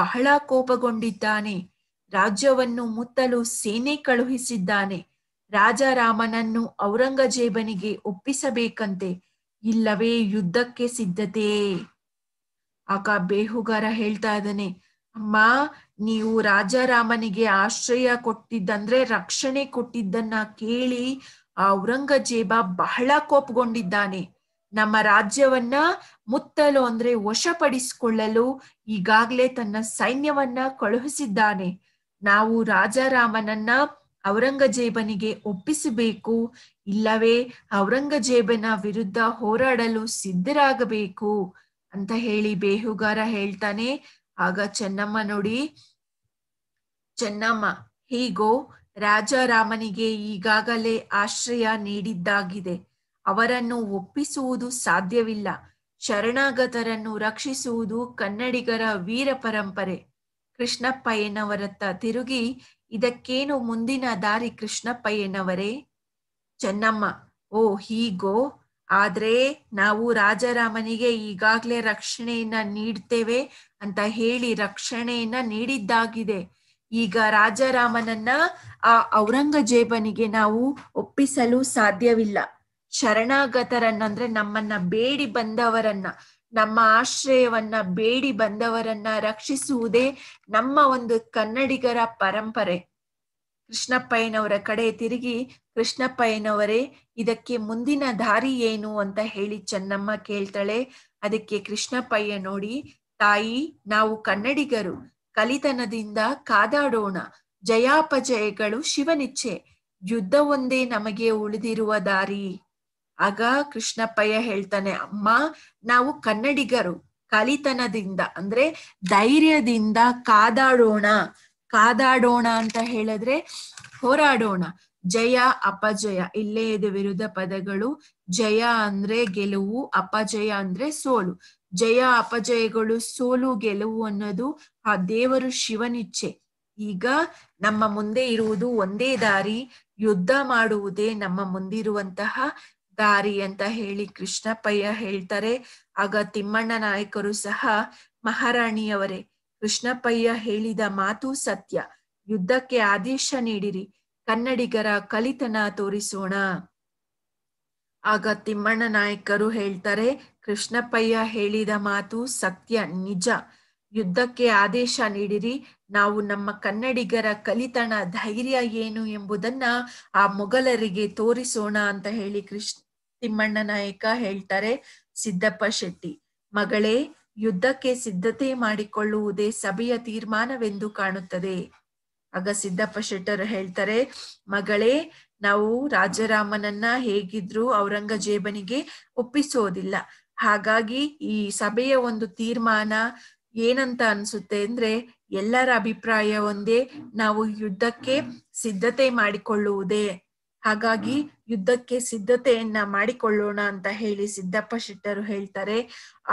ಬಹಳ ಕೋಪಗೊಂಡಿದ್ದಾನೆ ರಾಜ್ಯವನ್ನು ಮುತ್ತಲು ಸೇನೆ ಕಳುಹಿಸಿದ್ದಾನೆ ರಾಜಾರಾಮನನ್ನು ಔರಂಗಜೇಬನಿಗೆ ಒಪ್ಪಿಸಬೇಕಂತೆ ಇಲ್ಲವೇ ಯುದ್ಧಕ್ಕೆ ಸಿದ್ಧತೆ ಆಗ ಬೇಹುಗಾರ ಹೇಳ್ತಾ ಇದ್ದಾನೆ ಅಮ್ಮ ನೀವು ರಾಜಾರಾಮನಿಗೆ ಆಶ್ರಯ ಕೊಟ್ಟಿದ್ದಂದ್ರೆ ರಕ್ಷಣೆ ಕೊಟ್ಟಿದ್ದನ್ನ ಕೇಳಿ ಆ ಔರಂಗಜೇಬ ಬಹಳ ಕೋಪಗೊಂಡಿದ್ದಾನೆ ನಮ್ಮ ರಾಜ್ಯವನ್ನ ಮುತ್ತಲು ಅಂದ್ರೆ ವಶಪಡಿಸಿಕೊಳ್ಳಲು ಈಗಾಗಲೇ ತನ್ನ ಸೈನ್ಯವನ್ನ ಕಳುಹಿಸಿದ್ದಾನೆ ನಾವು ರಾಜಾರಾಮನನ್ನ ಔರಂಗಜೇಬನಿಗೆ ಒಪ್ಪಿಸಬೇಕು ಇಲ್ಲವೇ ಔರಂಗಜೇಬನ ವಿರುದ್ಧ ಹೋರಾಡಲು ಸಿದ್ಧರಾಗಬೇಕು ಅಂತ ಹೇಳಿ ಬೇಹುಗಾರ ಹೇಳ್ತಾನೆ ಆಗ ಚೆನ್ನಮ್ಮ ನೋಡಿ ಚೆನ್ನಮ್ಮ ಹೀಗೋ ರಾಜಾರಾಮನಿಗೆ ಈಗಾಗಲೇ ಆಶ್ರಯ ನೀಡಿದ್ದಾಗಿದೆ ಅವರನ್ನು ಒಪ್ಪಿಸುವುದು ಸಾಧ್ಯವಿಲ್ಲ ಶರಣಾಗತರನ್ನು ರಕ್ಷಿಸುವುದು ಕನ್ನಡಿಗರ ವೀರ ಪರಂಪರೆ ಕೃಷ್ಣಪ್ಪಯ್ಯನವರತ್ತ ತಿರುಗಿ ಇದಕ್ಕೇನು ಮುಂದಿನ ದಾರಿ ಕೃಷ್ಣಪ್ಪಯ್ಯನವರೇ ಚೆನ್ನಮ್ಮ ಓ ಹೀಗೋ ಆದ್ರೆ ನಾವು ರಾಜರಾಮನಿಗೆ ಈಗಾಗ್ಲೇ ರಕ್ಷಣೆಯನ್ನ ನೀಡ್ತೇವೆ ಅಂತ ಹೇಳಿ ರಕ್ಷಣೆಯನ್ನ ನೀಡಿದ್ದಾಗಿದೆ ಈಗ ರಾಜರಾಮನನ್ನ ಆ ಔರಂಗಜೇಬನಿಗೆ ನಾವು ಒಪ್ಪಿಸಲು ಸಾಧ್ಯವಿಲ್ಲ ಶರಣಾಗತರನ್ನಂದ್ರೆ ನಮ್ಮನ್ನ ಬೇಡಿ ಬಂದವರನ್ನ ನಮ್ಮ ಆಶ್ರಯವನ್ನ ಬೇಡಿ ಬಂದವರನ್ನ ರಕ್ಷಿಸುವುದೇ ನಮ್ಮ ಒಂದು ಕನ್ನಡಿಗರ ಪರಂಪರೆ ಕೃಷ್ಣಪ್ಪಯ್ಯನವರ ಕಡೆ ತಿರುಗಿ ಕೃಷ್ಣಪ್ಪಯ್ಯನವರೇ ಇದಕ್ಕೆ ಮುಂದಿನ ದಾರಿ ಏನು ಅಂತ ಹೇಳಿ ಚೆನ್ನಮ್ಮ ಕೇಳ್ತಾಳೆ ಅದಕ್ಕೆ ಕೃಷ್ಣಪ್ಪಯ್ಯ ನೋಡಿ ತಾಯಿ ನಾವು ಕನ್ನಡಿಗರು ಕಲಿತನದಿಂದ ಕಾದಾಡೋಣ ಜಯಾಪಜಯಗಳು ಶಿವನಿಚ್ಛೆ ಯುದ್ಧವೊಂದೇ ನಮಗೆ ಉಳಿದಿರುವ ದಾರಿ ಆಗ ಕೃಷ್ಣಪ್ಪಯ್ಯ ಹೇಳ್ತಾನೆ ಅಮ್ಮ ನಾವು ಕನ್ನಡಿಗರು ಕಲಿತನದಿಂದ ಅಂದ್ರೆ ಧೈರ್ಯದಿಂದ ಕಾದಾಡೋಣ ಕಾದಾಡೋಣ ಅಂತ ಹೇಳಿದ್ರೆ ಹೋರಾಡೋಣ ಜಯ ಅಪಜಯ ಇಲ್ಲೇ ಇದೆ ವಿರುದ್ಧ ಪದಗಳು ಜಯ ಅಂದ್ರೆ ಗೆಲುವು ಅಪಜಯ ಅಂದ್ರೆ ಸೋಲು ಜಯ ಅಪಜಯಗಳು ಸೋಲು ಗೆಲುವು ಅನ್ನೋದು ಆ ದೇವರು ಶಿವನಿಚ್ಛೆ ಈಗ ನಮ್ಮ ಮುಂದೆ ಇರುವುದು ಒಂದೇ ದಾರಿ ಯುದ್ಧ ಮಾಡುವುದೇ ನಮ್ಮ ಮುಂದಿರುವಂತಹ ದಾರಿ ಅಂತ ಹೇಳಿ ಕೃಷ್ಣಪ್ಪಯ್ಯ ಹೇಳ್ತಾರೆ ಆಗ ತಿಮ್ಮಣ್ಣ ನಾಯಕರು ಸಹ ಮಹಾರಾಣಿಯವರೇ ಕೃಷ್ಣಪ್ಪಯ್ಯ ಹೇಳಿದ ಮಾತು ಸತ್ಯ ಯುದ್ಧಕ್ಕೆ ಆದೇಶ ನೀಡಿರಿ ಕನ್ನಡಿಗರ ಕಲಿತನ ತೋರಿಸೋಣ ಆಗ ತಿಮ್ಮಣ್ಣ ನಾಯಕರು ಹೇಳ್ತಾರೆ ಕೃಷ್ಣಪ್ಪಯ್ಯ ಹೇಳಿದ ಮಾತು ಸತ್ಯ ನಿಜ ಯುದ್ಧಕ್ಕೆ ಆದೇಶ ನೀಡಿರಿ ನಾವು ನಮ್ಮ ಕನ್ನಡಿಗರ ಕಲಿತನ ಧೈರ್ಯ ಏನು ಎಂಬುದನ್ನ ಆ ಮೊಘಲರಿಗೆ ತೋರಿಸೋಣ ಅಂತ ಹೇಳಿ ಕೃಷ್ಣ ತಿಮ್ಮಣ್ಣ ನಾಯಕ ಹೇಳ್ತಾರೆ ಸಿದ್ದಪ್ಪ ಶೆಟ್ಟಿ ಮಗಳೇ ಯುದ್ಧಕ್ಕೆ ಸಿದ್ಧತೆ ಮಾಡಿಕೊಳ್ಳುವುದೇ ಸಭೆಯ ತೀರ್ಮಾನವೆಂದು ಕಾಣುತ್ತದೆ ಆಗ ಸಿದ್ದಪ್ಪ ಶೆಟ್ಟರ್ ಹೇಳ್ತಾರೆ ಮಗಳೇ ನಾವು ರಾಜರಾಮನನ್ನ ಹೇಗಿದ್ರು ಔರಂಗಜೇಬನಿಗೆ ಒಪ್ಪಿಸೋದಿಲ್ಲ ಹಾಗಾಗಿ ಈ ಸಭೆಯ ಒಂದು ತೀರ್ಮಾನ ಏನಂತ ಅನ್ಸುತ್ತೆ ಅಂದ್ರೆ ಎಲ್ಲರ ಅಭಿಪ್ರಾಯ ಒಂದೇ ನಾವು ಯುದ್ಧಕ್ಕೆ ಸಿದ್ಧತೆ ಮಾಡಿಕೊಳ್ಳುವುದೇ ಹಾಗಾಗಿ ಯುದ್ಧಕ್ಕೆ ಸಿದ್ಧತೆಯನ್ನ ಮಾಡಿಕೊಳ್ಳೋಣ ಅಂತ ಹೇಳಿ ಸಿದ್ದಪ್ಪ ಶೆಟ್ಟರು ಹೇಳ್ತಾರೆ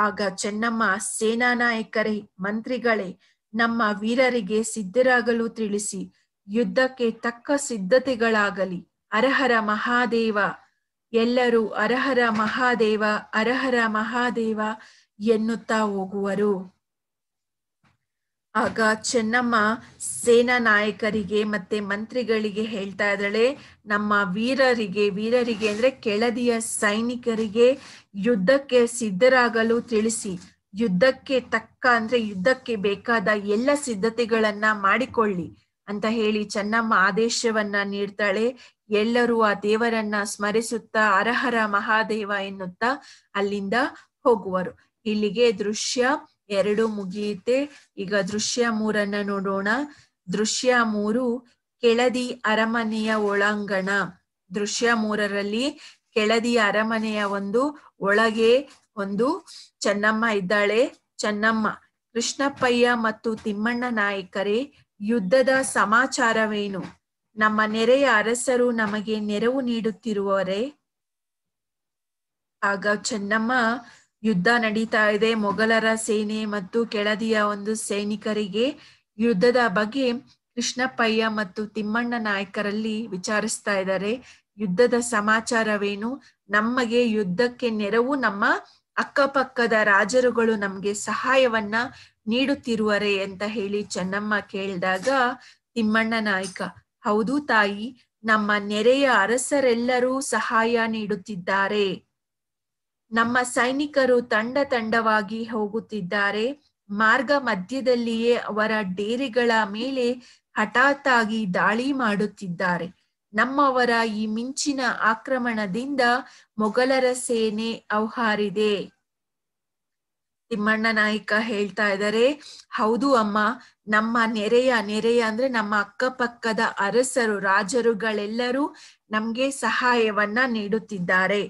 ಆಗ ಚೆನ್ನಮ್ಮ ಸೇನಾ ನಾಯಕರೇ ಮಂತ್ರಿಗಳೇ ನಮ್ಮ ವೀರರಿಗೆ ಸಿದ್ಧರಾಗಲು ತಿಳಿಸಿ ಯುದ್ಧಕ್ಕೆ ತಕ್ಕ ಸಿದ್ಧತೆಗಳಾಗಲಿ ಅರಹರ ಮಹಾದೇವ ಎಲ್ಲರೂ ಅರಹರ ಮಹಾದೇವ ಅರಹರ ಮಹಾದೇವ ಎನ್ನುತ್ತಾ ಹೋಗುವರು ಆಗ ಚೆನ್ನಮ್ಮ ಸೇನಾ ನಾಯಕರಿಗೆ ಮತ್ತೆ ಮಂತ್ರಿಗಳಿಗೆ ಹೇಳ್ತಾ ಇದ್ದಾಳೆ ನಮ್ಮ ವೀರರಿಗೆ ವೀರರಿಗೆ ಅಂದ್ರೆ ಕೆಳದಿಯ ಸೈನಿಕರಿಗೆ ಯುದ್ಧಕ್ಕೆ ಸಿದ್ಧರಾಗಲು ತಿಳಿಸಿ ಯುದ್ಧಕ್ಕೆ ತಕ್ಕ ಅಂದ್ರೆ ಯುದ್ಧಕ್ಕೆ ಬೇಕಾದ ಎಲ್ಲ ಸಿದ್ಧತೆಗಳನ್ನ ಮಾಡಿಕೊಳ್ಳಿ ಅಂತ ಹೇಳಿ ಚೆನ್ನಮ್ಮ ಆದೇಶವನ್ನ ನೀಡ್ತಾಳೆ ಎಲ್ಲರೂ ಆ ದೇವರನ್ನ ಸ್ಮರಿಸುತ್ತಾ ಅರಹರ ಮಹಾದೇವ ಎನ್ನುತ್ತಾ ಅಲ್ಲಿಂದ ಹೋಗುವರು ಇಲ್ಲಿಗೆ ದೃಶ್ಯ ಎರಡು ಮುಗಿಯುತ್ತೆ ಈಗ ದೃಶ್ಯ ಮೂರನ್ನ ನೋಡೋಣ ದೃಶ್ಯ ಮೂರು ಕೆಳದಿ ಅರಮನೆಯ ಒಳಾಂಗಣ ದೃಶ್ಯ ಮೂರರಲ್ಲಿ ಕೆಳದಿ ಅರಮನೆಯ ಒಂದು ಒಳಗೆ ಒಂದು ಚೆನ್ನಮ್ಮ ಇದ್ದಾಳೆ ಚೆನ್ನಮ್ಮ ಕೃಷ್ಣಪ್ಪಯ್ಯ ಮತ್ತು ತಿಮ್ಮಣ್ಣ ನಾಯಕರೇ ಯುದ್ಧದ ಸಮಾಚಾರವೇನು ನಮ್ಮ ನೆರೆಯ ಅರಸರು ನಮಗೆ ನೆರವು ನೀಡುತ್ತಿರುವರೆ ಆಗ ಚೆನ್ನಮ್ಮ ಯುದ್ಧ ನಡೀತಾ ಇದೆ ಮೊಘಲರ ಸೇನೆ ಮತ್ತು ಕೆಳದಿಯ ಒಂದು ಸೈನಿಕರಿಗೆ ಯುದ್ಧದ ಬಗ್ಗೆ ಕೃಷ್ಣಪ್ಪಯ್ಯ ಮತ್ತು ತಿಮ್ಮಣ್ಣ ನಾಯಕರಲ್ಲಿ ವಿಚಾರಿಸ್ತಾ ಇದ್ದಾರೆ ಯುದ್ಧದ ಸಮಾಚಾರವೇನು ನಮಗೆ ಯುದ್ಧಕ್ಕೆ ನೆರವು ನಮ್ಮ ಅಕ್ಕಪಕ್ಕದ ರಾಜರುಗಳು ನಮ್ಗೆ ಸಹಾಯವನ್ನ ನೀಡುತ್ತಿರುವರೆ ಅಂತ ಹೇಳಿ ಚೆನ್ನಮ್ಮ ಕೇಳಿದಾಗ ತಿಮ್ಮಣ್ಣ ನಾಯಕ ಹೌದು ತಾಯಿ ನಮ್ಮ ನೆರೆಯ ಅರಸರೆಲ್ಲರೂ ಸಹಾಯ ನೀಡುತ್ತಿದ್ದಾರೆ ನಮ್ಮ ಸೈನಿಕರು ತಂಡ ತಂಡವಾಗಿ ಹೋಗುತ್ತಿದ್ದಾರೆ ಮಾರ್ಗ ಮಧ್ಯದಲ್ಲಿಯೇ ಅವರ ಡೇರಿಗಳ ಮೇಲೆ ಹಠಾತ್ತಾಗಿ ದಾಳಿ ಮಾಡುತ್ತಿದ್ದಾರೆ ನಮ್ಮವರ ಈ ಮಿಂಚಿನ ಆಕ್ರಮಣದಿಂದ ಮೊಘಲರ ಸೇನೆ ಅವಹಾರಿದೆ ತಿಮ್ಮಣ್ಣ ನಾಯಕ ಹೇಳ್ತಾ ಇದ್ದಾರೆ ಹೌದು ಅಮ್ಮ ನಮ್ಮ ನೆರೆಯ ನೆರೆಯ ಅಂದ್ರೆ ನಮ್ಮ ಅಕ್ಕಪಕ್ಕದ ಅರಸರು ರಾಜರುಗಳೆಲ್ಲರೂ ನಮ್ಗೆ ಸಹಾಯವನ್ನ ನೀಡುತ್ತಿದ್ದಾರೆ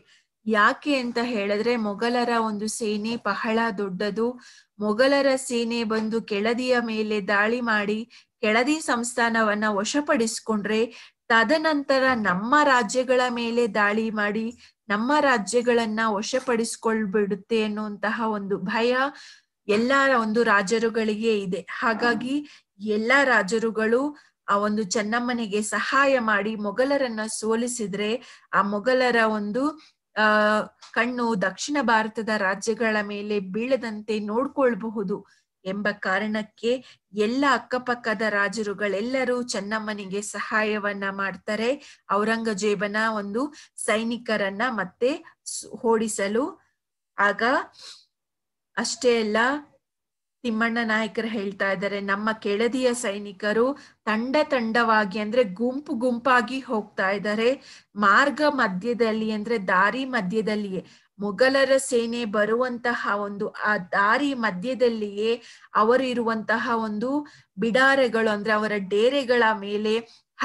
ಯಾಕೆ ಅಂತ ಹೇಳಿದ್ರೆ ಮೊಘಲರ ಒಂದು ಸೇನೆ ಬಹಳ ದೊಡ್ಡದು ಮೊಘಲರ ಸೇನೆ ಬಂದು ಕೆಳದಿಯ ಮೇಲೆ ದಾಳಿ ಮಾಡಿ ಕೆಳದಿ ಸಂಸ್ಥಾನವನ್ನ ವಶಪಡಿಸ್ಕೊಂಡ್ರೆ ತದನಂತರ ನಮ್ಮ ರಾಜ್ಯಗಳ ಮೇಲೆ ದಾಳಿ ಮಾಡಿ ನಮ್ಮ ರಾಜ್ಯಗಳನ್ನ ವಶಪಡಿಸ್ಕೊಳ್ಬಿಡುತ್ತೆ ಅನ್ನುವಂತಹ ಒಂದು ಭಯ ಎಲ್ಲರ ಒಂದು ರಾಜರುಗಳಿಗೆ ಇದೆ ಹಾಗಾಗಿ ಎಲ್ಲ ರಾಜರುಗಳು ಆ ಒಂದು ಚೆನ್ನಮ್ಮನಿಗೆ ಸಹಾಯ ಮಾಡಿ ಮೊಘಲರನ್ನ ಸೋಲಿಸಿದ್ರೆ ಆ ಮೊಘಲರ ಒಂದು ಕಣ್ಣು ದಕ್ಷಿಣ ಭಾರತದ ರಾಜ್ಯಗಳ ಮೇಲೆ ಬೀಳದಂತೆ ನೋಡ್ಕೊಳ್ಬಹುದು ಎಂಬ ಕಾರಣಕ್ಕೆ ಎಲ್ಲ ಅಕ್ಕಪಕ್ಕದ ರಾಜರುಗಳೆಲ್ಲರೂ ಚೆನ್ನಮ್ಮನಿಗೆ ಸಹಾಯವನ್ನ ಮಾಡ್ತಾರೆ ಔರಂಗಜೇಬನ ಒಂದು ಸೈನಿಕರನ್ನ ಮತ್ತೆ ಓಡಿಸಲು ಆಗ ಅಷ್ಟೇ ಅಲ್ಲ ತಿಮ್ಮಣ್ಣ ನಾಯಕರು ಹೇಳ್ತಾ ಇದ್ದಾರೆ ನಮ್ಮ ಕೆಳದಿಯ ಸೈನಿಕರು ತಂಡ ತಂಡವಾಗಿ ಅಂದ್ರೆ ಗುಂಪು ಗುಂಪಾಗಿ ಹೋಗ್ತಾ ಇದ್ದಾರೆ ಮಾರ್ಗ ಮಧ್ಯದಲ್ಲಿ ಅಂದ್ರೆ ದಾರಿ ಮಧ್ಯದಲ್ಲಿಯೇ ಮೊಘಲರ ಸೇನೆ ಬರುವಂತಹ ಒಂದು ಆ ದಾರಿ ಮಧ್ಯದಲ್ಲಿಯೇ ಅವರು ಒಂದು ಬಿಡಾರೆಗಳು ಅಂದ್ರೆ ಅವರ ಡೇರೆಗಳ ಮೇಲೆ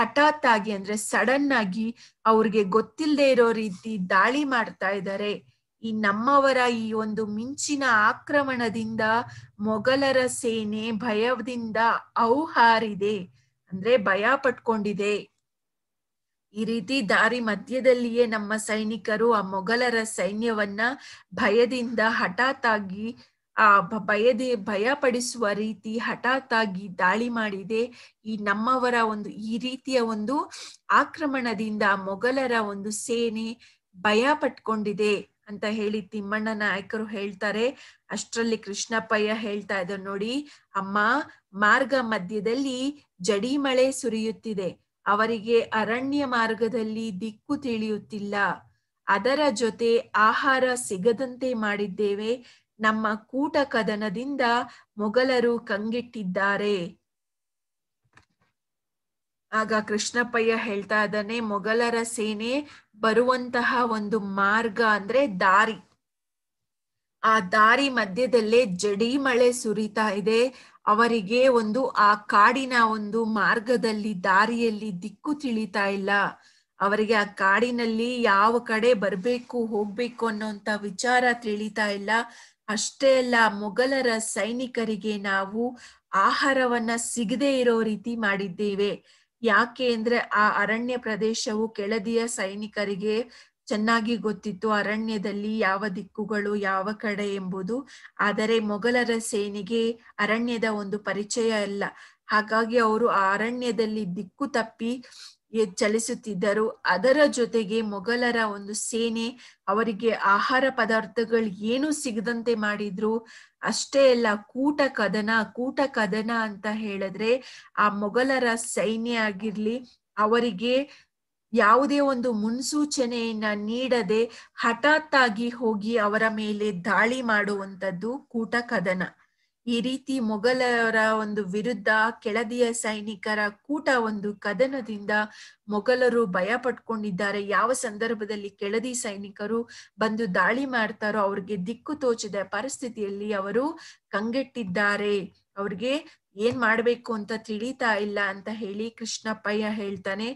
ಹಠಾತ್ ಆಗಿ ಅಂದ್ರೆ ಸಡನ್ ಆಗಿ ಅವ್ರಿಗೆ ಗೊತ್ತಿಲ್ಲದೆ ಇರೋ ರೀತಿ ದಾಳಿ ಮಾಡ್ತಾ ಇದ್ದಾರೆ ಈ ನಮ್ಮವರ ಈ ಒಂದು ಮಿಂಚಿನ ಆಕ್ರಮಣದಿಂದ ಮೊಘಲರ ಸೇನೆ ಭಯದಿಂದ ಔಹಾರಿದೆ ಅಂದ್ರೆ ಭಯ ಪಟ್ಕೊಂಡಿದೆ ಈ ರೀತಿ ದಾರಿ ಮಧ್ಯದಲ್ಲಿಯೇ ನಮ್ಮ ಸೈನಿಕರು ಆ ಮೊಘಲರ ಸೈನ್ಯವನ್ನ ಭಯದಿಂದ ಆಗಿ ಆ ಭಯ ಭಯಪಡಿಸುವ ರೀತಿ ಆಗಿ ದಾಳಿ ಮಾಡಿದೆ ಈ ನಮ್ಮವರ ಒಂದು ಈ ರೀತಿಯ ಒಂದು ಆಕ್ರಮಣದಿಂದ ಮೊಘಲರ ಒಂದು ಸೇನೆ ಭಯ ಪಟ್ಕೊಂಡಿದೆ ಅಂತ ಹೇಳಿ ತಿಮ್ಮಣ್ಣ ನಾಯಕರು ಹೇಳ್ತಾರೆ ಅಷ್ಟರಲ್ಲಿ ಕೃಷ್ಣಪ್ಪಯ್ಯ ಹೇಳ್ತಾ ಇದ್ದ ನೋಡಿ ಅಮ್ಮ ಮಾರ್ಗ ಮಧ್ಯದಲ್ಲಿ ಜಡಿ ಮಳೆ ಸುರಿಯುತ್ತಿದೆ ಅವರಿಗೆ ಅರಣ್ಯ ಮಾರ್ಗದಲ್ಲಿ ದಿಕ್ಕು ತಿಳಿಯುತ್ತಿಲ್ಲ ಅದರ ಜೊತೆ ಆಹಾರ ಸಿಗದಂತೆ ಮಾಡಿದ್ದೇವೆ ನಮ್ಮ ಕೂಟ ಕದನದಿಂದ ಮೊಘಲರು ಕಂಗೆಟ್ಟಿದ್ದಾರೆ ಆಗ ಕೃಷ್ಣಪ್ಪಯ್ಯ ಹೇಳ್ತಾ ಇದ್ದಾನೆ ಮೊಘಲರ ಸೇನೆ ಬರುವಂತಹ ಒಂದು ಮಾರ್ಗ ಅಂದ್ರೆ ದಾರಿ ಆ ದಾರಿ ಮಧ್ಯದಲ್ಲೇ ಜಡಿ ಮಳೆ ಸುರಿತಾ ಇದೆ ಅವರಿಗೆ ಒಂದು ಆ ಕಾಡಿನ ಒಂದು ಮಾರ್ಗದಲ್ಲಿ ದಾರಿಯಲ್ಲಿ ದಿಕ್ಕು ತಿಳಿತಾ ಇಲ್ಲ ಅವರಿಗೆ ಆ ಕಾಡಿನಲ್ಲಿ ಯಾವ ಕಡೆ ಬರ್ಬೇಕು ಹೋಗ್ಬೇಕು ಅನ್ನೋಂತ ವಿಚಾರ ತಿಳಿತಾ ಇಲ್ಲ ಅಷ್ಟೇ ಅಲ್ಲ ಮೊಘಲರ ಸೈನಿಕರಿಗೆ ನಾವು ಆಹಾರವನ್ನ ಸಿಗದೇ ಇರೋ ರೀತಿ ಮಾಡಿದ್ದೇವೆ ಯಾಕೆ ಅಂದ್ರೆ ಆ ಅರಣ್ಯ ಪ್ರದೇಶವು ಕೆಳದಿಯ ಸೈನಿಕರಿಗೆ ಚೆನ್ನಾಗಿ ಗೊತ್ತಿತ್ತು ಅರಣ್ಯದಲ್ಲಿ ಯಾವ ದಿಕ್ಕುಗಳು ಯಾವ ಕಡೆ ಎಂಬುದು ಆದರೆ ಮೊಘಲರ ಸೇನೆಗೆ ಅರಣ್ಯದ ಒಂದು ಪರಿಚಯ ಇಲ್ಲ ಹಾಗಾಗಿ ಅವರು ಆ ಅರಣ್ಯದಲ್ಲಿ ದಿಕ್ಕು ತಪ್ಪಿ ಚಲಿಸುತ್ತಿದ್ದರು ಅದರ ಜೊತೆಗೆ ಮೊಘಲರ ಒಂದು ಸೇನೆ ಅವರಿಗೆ ಆಹಾರ ಪದಾರ್ಥಗಳು ಏನು ಸಿಗದಂತೆ ಮಾಡಿದ್ರು ಅಷ್ಟೇ ಅಲ್ಲ ಕೂಟ ಕದನ ಕೂಟ ಕದನ ಅಂತ ಹೇಳಿದ್ರೆ ಆ ಮೊಘಲರ ಸೈನ್ಯ ಆಗಿರ್ಲಿ ಅವರಿಗೆ ಯಾವುದೇ ಒಂದು ಮುನ್ಸೂಚನೆಯನ್ನ ನೀಡದೆ ಹಠಾತ್ ಆಗಿ ಹೋಗಿ ಅವರ ಮೇಲೆ ದಾಳಿ ಮಾಡುವಂತದ್ದು ಕೂಟ ಕದನ ಈ ರೀತಿ ಮೊಘಲರ ಒಂದು ವಿರುದ್ಧ ಕೆಳದಿಯ ಸೈನಿಕರ ಕೂಟ ಒಂದು ಕದನದಿಂದ ಮೊಘಲರು ಭಯ ಪಟ್ಕೊಂಡಿದ್ದಾರೆ ಯಾವ ಸಂದರ್ಭದಲ್ಲಿ ಕೆಳದಿ ಸೈನಿಕರು ಬಂದು ದಾಳಿ ಮಾಡ್ತಾರೋ ಅವ್ರಿಗೆ ದಿಕ್ಕು ತೋಚದ ಪರಿಸ್ಥಿತಿಯಲ್ಲಿ ಅವರು ಕಂಗೆಟ್ಟಿದ್ದಾರೆ ಅವ್ರಿಗೆ ಏನ್ ಮಾಡ್ಬೇಕು ಅಂತ ತಿಳಿತಾ ಇಲ್ಲ ಅಂತ ಹೇಳಿ ಕೃಷ್ಣಪ್ಪಯ್ಯ ಹೇಳ್ತಾನೆ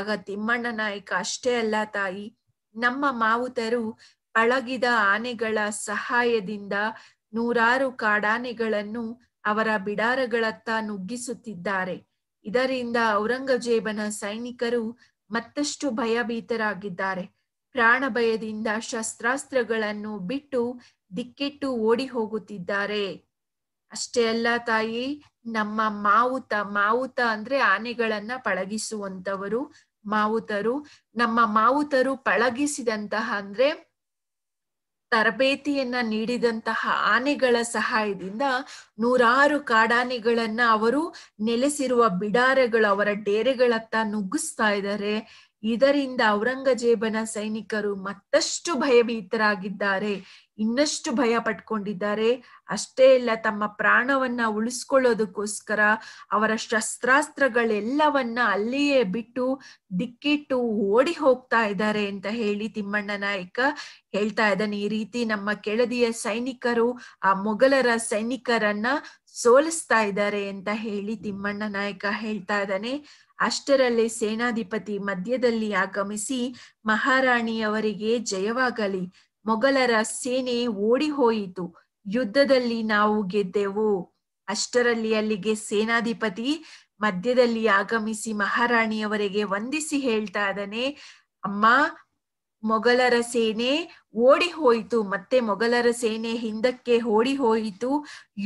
ಆಗ ತಿಮ್ಮಣ್ಣ ನಾಯಕ ಅಷ್ಟೇ ಅಲ್ಲ ತಾಯಿ ನಮ್ಮ ಮಾವುತರು ಪಳಗಿದ ಆನೆಗಳ ಸಹಾಯದಿಂದ ನೂರಾರು ಕಾಡಾನೆಗಳನ್ನು ಅವರ ಬಿಡಾರಗಳತ್ತ ನುಗ್ಗಿಸುತ್ತಿದ್ದಾರೆ ಇದರಿಂದ ಔರಂಗಜೇಬನ ಸೈನಿಕರು ಮತ್ತಷ್ಟು ಭಯಭೀತರಾಗಿದ್ದಾರೆ ಪ್ರಾಣ ಭಯದಿಂದ ಶಸ್ತ್ರಾಸ್ತ್ರಗಳನ್ನು ಬಿಟ್ಟು ದಿಕ್ಕಿಟ್ಟು ಓಡಿ ಹೋಗುತ್ತಿದ್ದಾರೆ ಅಷ್ಟೇ ಅಲ್ಲ ತಾಯಿ ನಮ್ಮ ಮಾವುತ ಮಾವುತ ಅಂದ್ರೆ ಆನೆಗಳನ್ನ ಪಳಗಿಸುವಂತವರು ಮಾವುತರು ನಮ್ಮ ಮಾವುತರು ಪಳಗಿಸಿದಂತಹ ಅಂದ್ರೆ ತರಬೇತಿಯನ್ನ ನೀಡಿದಂತಹ ಆನೆಗಳ ಸಹಾಯದಿಂದ ನೂರಾರು ಕಾಡಾನೆಗಳನ್ನ ಅವರು ನೆಲೆಸಿರುವ ಬಿಡಾರೆಗಳು ಅವರ ಡೇರೆಗಳತ್ತ ನುಗ್ಗಿಸ್ತಾ ಇದ್ದಾರೆ ಇದರಿಂದ ಔರಂಗಜೇಬನ ಸೈನಿಕರು ಮತ್ತಷ್ಟು ಭಯಭೀತರಾಗಿದ್ದಾರೆ ಇನ್ನಷ್ಟು ಭಯ ಪಟ್ಕೊಂಡಿದ್ದಾರೆ ಅಷ್ಟೇ ಇಲ್ಲ ತಮ್ಮ ಪ್ರಾಣವನ್ನ ಉಳಿಸ್ಕೊಳ್ಳೋದಕ್ಕೋಸ್ಕರ ಅವರ ಶಸ್ತ್ರಾಸ್ತ್ರಗಳೆಲ್ಲವನ್ನ ಅಲ್ಲಿಯೇ ಬಿಟ್ಟು ದಿಕ್ಕಿಟ್ಟು ಓಡಿ ಹೋಗ್ತಾ ಇದ್ದಾರೆ ಅಂತ ಹೇಳಿ ತಿಮ್ಮಣ್ಣ ನಾಯಕ ಹೇಳ್ತಾ ಇದ್ದಾನೆ ಈ ರೀತಿ ನಮ್ಮ ಕೆಳದಿಯ ಸೈನಿಕರು ಆ ಮೊಘಲರ ಸೈನಿಕರನ್ನ ಸೋಲಿಸ್ತಾ ಇದ್ದಾರೆ ಅಂತ ಹೇಳಿ ತಿಮ್ಮಣ್ಣ ನಾಯಕ ಹೇಳ್ತಾ ಇದ್ದಾನೆ ಅಷ್ಟರಲ್ಲಿ ಸೇನಾಧಿಪತಿ ಮಧ್ಯದಲ್ಲಿ ಆಗಮಿಸಿ ಮಹಾರಾಣಿಯವರಿಗೆ ಜಯವಾಗಲಿ ಮೊಘಲರ ಸೇನೆ ಓಡಿ ಹೋಯಿತು ಯುದ್ಧದಲ್ಲಿ ನಾವು ಗೆದ್ದೆವು ಅಷ್ಟರಲ್ಲಿ ಅಲ್ಲಿಗೆ ಸೇನಾಧಿಪತಿ ಮಧ್ಯದಲ್ಲಿ ಆಗಮಿಸಿ ಮಹಾರಾಣಿಯವರೆಗೆ ವಂದಿಸಿ ಹೇಳ್ತಾ ಇದ್ದಾನೆ ಅಮ್ಮ ಮೊಘಲರ ಸೇನೆ ಓಡಿ ಹೋಯಿತು ಮತ್ತೆ ಮೊಘಲರ ಸೇನೆ ಹಿಂದಕ್ಕೆ ಓಡಿ ಹೋಯಿತು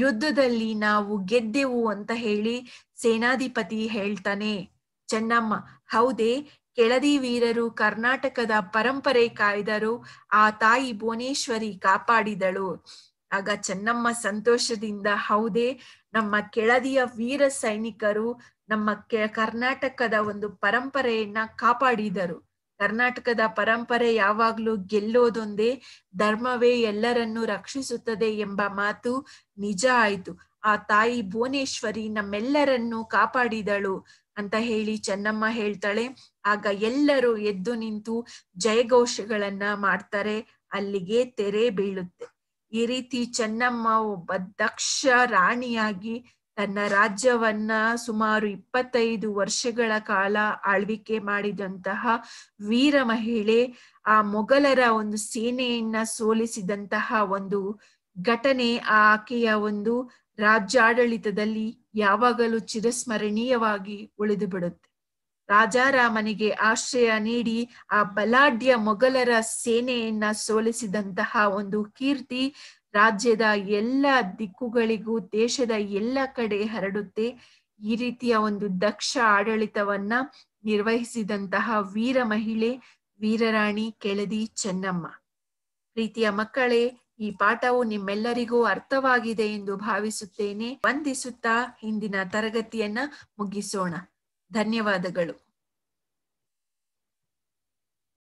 ಯುದ್ಧದಲ್ಲಿ ನಾವು ಗೆದ್ದೆವು ಅಂತ ಹೇಳಿ ಸೇನಾಧಿಪತಿ ಹೇಳ್ತಾನೆ ಚೆನ್ನಮ್ಮ ಹೌದೇ ಕೆಳದಿ ವೀರರು ಕರ್ನಾಟಕದ ಪರಂಪರೆ ಕಾಯ್ದರು ಆ ತಾಯಿ ಭುವನೇಶ್ವರಿ ಕಾಪಾಡಿದಳು ಆಗ ಚೆನ್ನಮ್ಮ ಸಂತೋಷದಿಂದ ಹೌದೇ ನಮ್ಮ ಕೆಳದಿಯ ವೀರ ಸೈನಿಕರು ನಮ್ಮ ಕರ್ನಾಟಕದ ಒಂದು ಪರಂಪರೆಯನ್ನ ಕಾಪಾಡಿದರು ಕರ್ನಾಟಕದ ಪರಂಪರೆ ಯಾವಾಗ್ಲೂ ಗೆಲ್ಲೋದೊಂದೇ ಧರ್ಮವೇ ಎಲ್ಲರನ್ನೂ ರಕ್ಷಿಸುತ್ತದೆ ಎಂಬ ಮಾತು ನಿಜ ಆಯ್ತು ಆ ತಾಯಿ ಭುವನೇಶ್ವರಿ ನಮ್ಮೆಲ್ಲರನ್ನು ಕಾಪಾಡಿದಳು ಅಂತ ಹೇಳಿ ಚೆನ್ನಮ್ಮ ಹೇಳ್ತಾಳೆ ಆಗ ಎಲ್ಲರೂ ಎದ್ದು ನಿಂತು ಜಯಘೋಷಗಳನ್ನ ಮಾಡ್ತಾರೆ ಅಲ್ಲಿಗೆ ತೆರೆ ಬೀಳುತ್ತೆ ಈ ರೀತಿ ಚೆನ್ನಮ್ಮ ಒಬ್ಬ ದಕ್ಷ ರಾಣಿಯಾಗಿ ತನ್ನ ರಾಜ್ಯವನ್ನ ಸುಮಾರು ಇಪ್ಪತ್ತೈದು ವರ್ಷಗಳ ಕಾಲ ಆಳ್ವಿಕೆ ಮಾಡಿದಂತಹ ವೀರ ಮಹಿಳೆ ಆ ಮೊಘಲರ ಒಂದು ಸೇನೆಯನ್ನ ಸೋಲಿಸಿದಂತಹ ಒಂದು ಘಟನೆ ಆ ಆಕೆಯ ಒಂದು ರಾಜ್ಯಾಡಳಿತದಲ್ಲಿ ಯಾವಾಗಲೂ ಚಿರಸ್ಮರಣೀಯವಾಗಿ ಉಳಿದು ಬಿಡುತ್ತೆ ರಾಜಾರಾಮನಿಗೆ ಆಶ್ರಯ ನೀಡಿ ಆ ಬಲಾಢ್ಯ ಮೊಘಲರ ಸೇನೆಯನ್ನ ಸೋಲಿಸಿದಂತಹ ಒಂದು ಕೀರ್ತಿ ರಾಜ್ಯದ ಎಲ್ಲ ದಿಕ್ಕುಗಳಿಗೂ ದೇಶದ ಎಲ್ಲ ಕಡೆ ಹರಡುತ್ತೆ ಈ ರೀತಿಯ ಒಂದು ದಕ್ಷ ಆಡಳಿತವನ್ನ ನಿರ್ವಹಿಸಿದಂತಹ ವೀರ ಮಹಿಳೆ ವೀರರಾಣಿ ಕೆಳದಿ ಚೆನ್ನಮ್ಮ ಪ್ರೀತಿಯ ಮಕ್ಕಳೇ ಈ ಪಾಠವು ನಿಮ್ಮೆಲ್ಲರಿಗೂ ಅರ್ಥವಾಗಿದೆ ಎಂದು ಭಾವಿಸುತ್ತೇನೆ ವಂದಿಸುತ್ತಾ ಇಂದಿನ ತರಗತಿಯನ್ನ ಮುಗಿಸೋಣ ಧನ್ಯವಾದಗಳು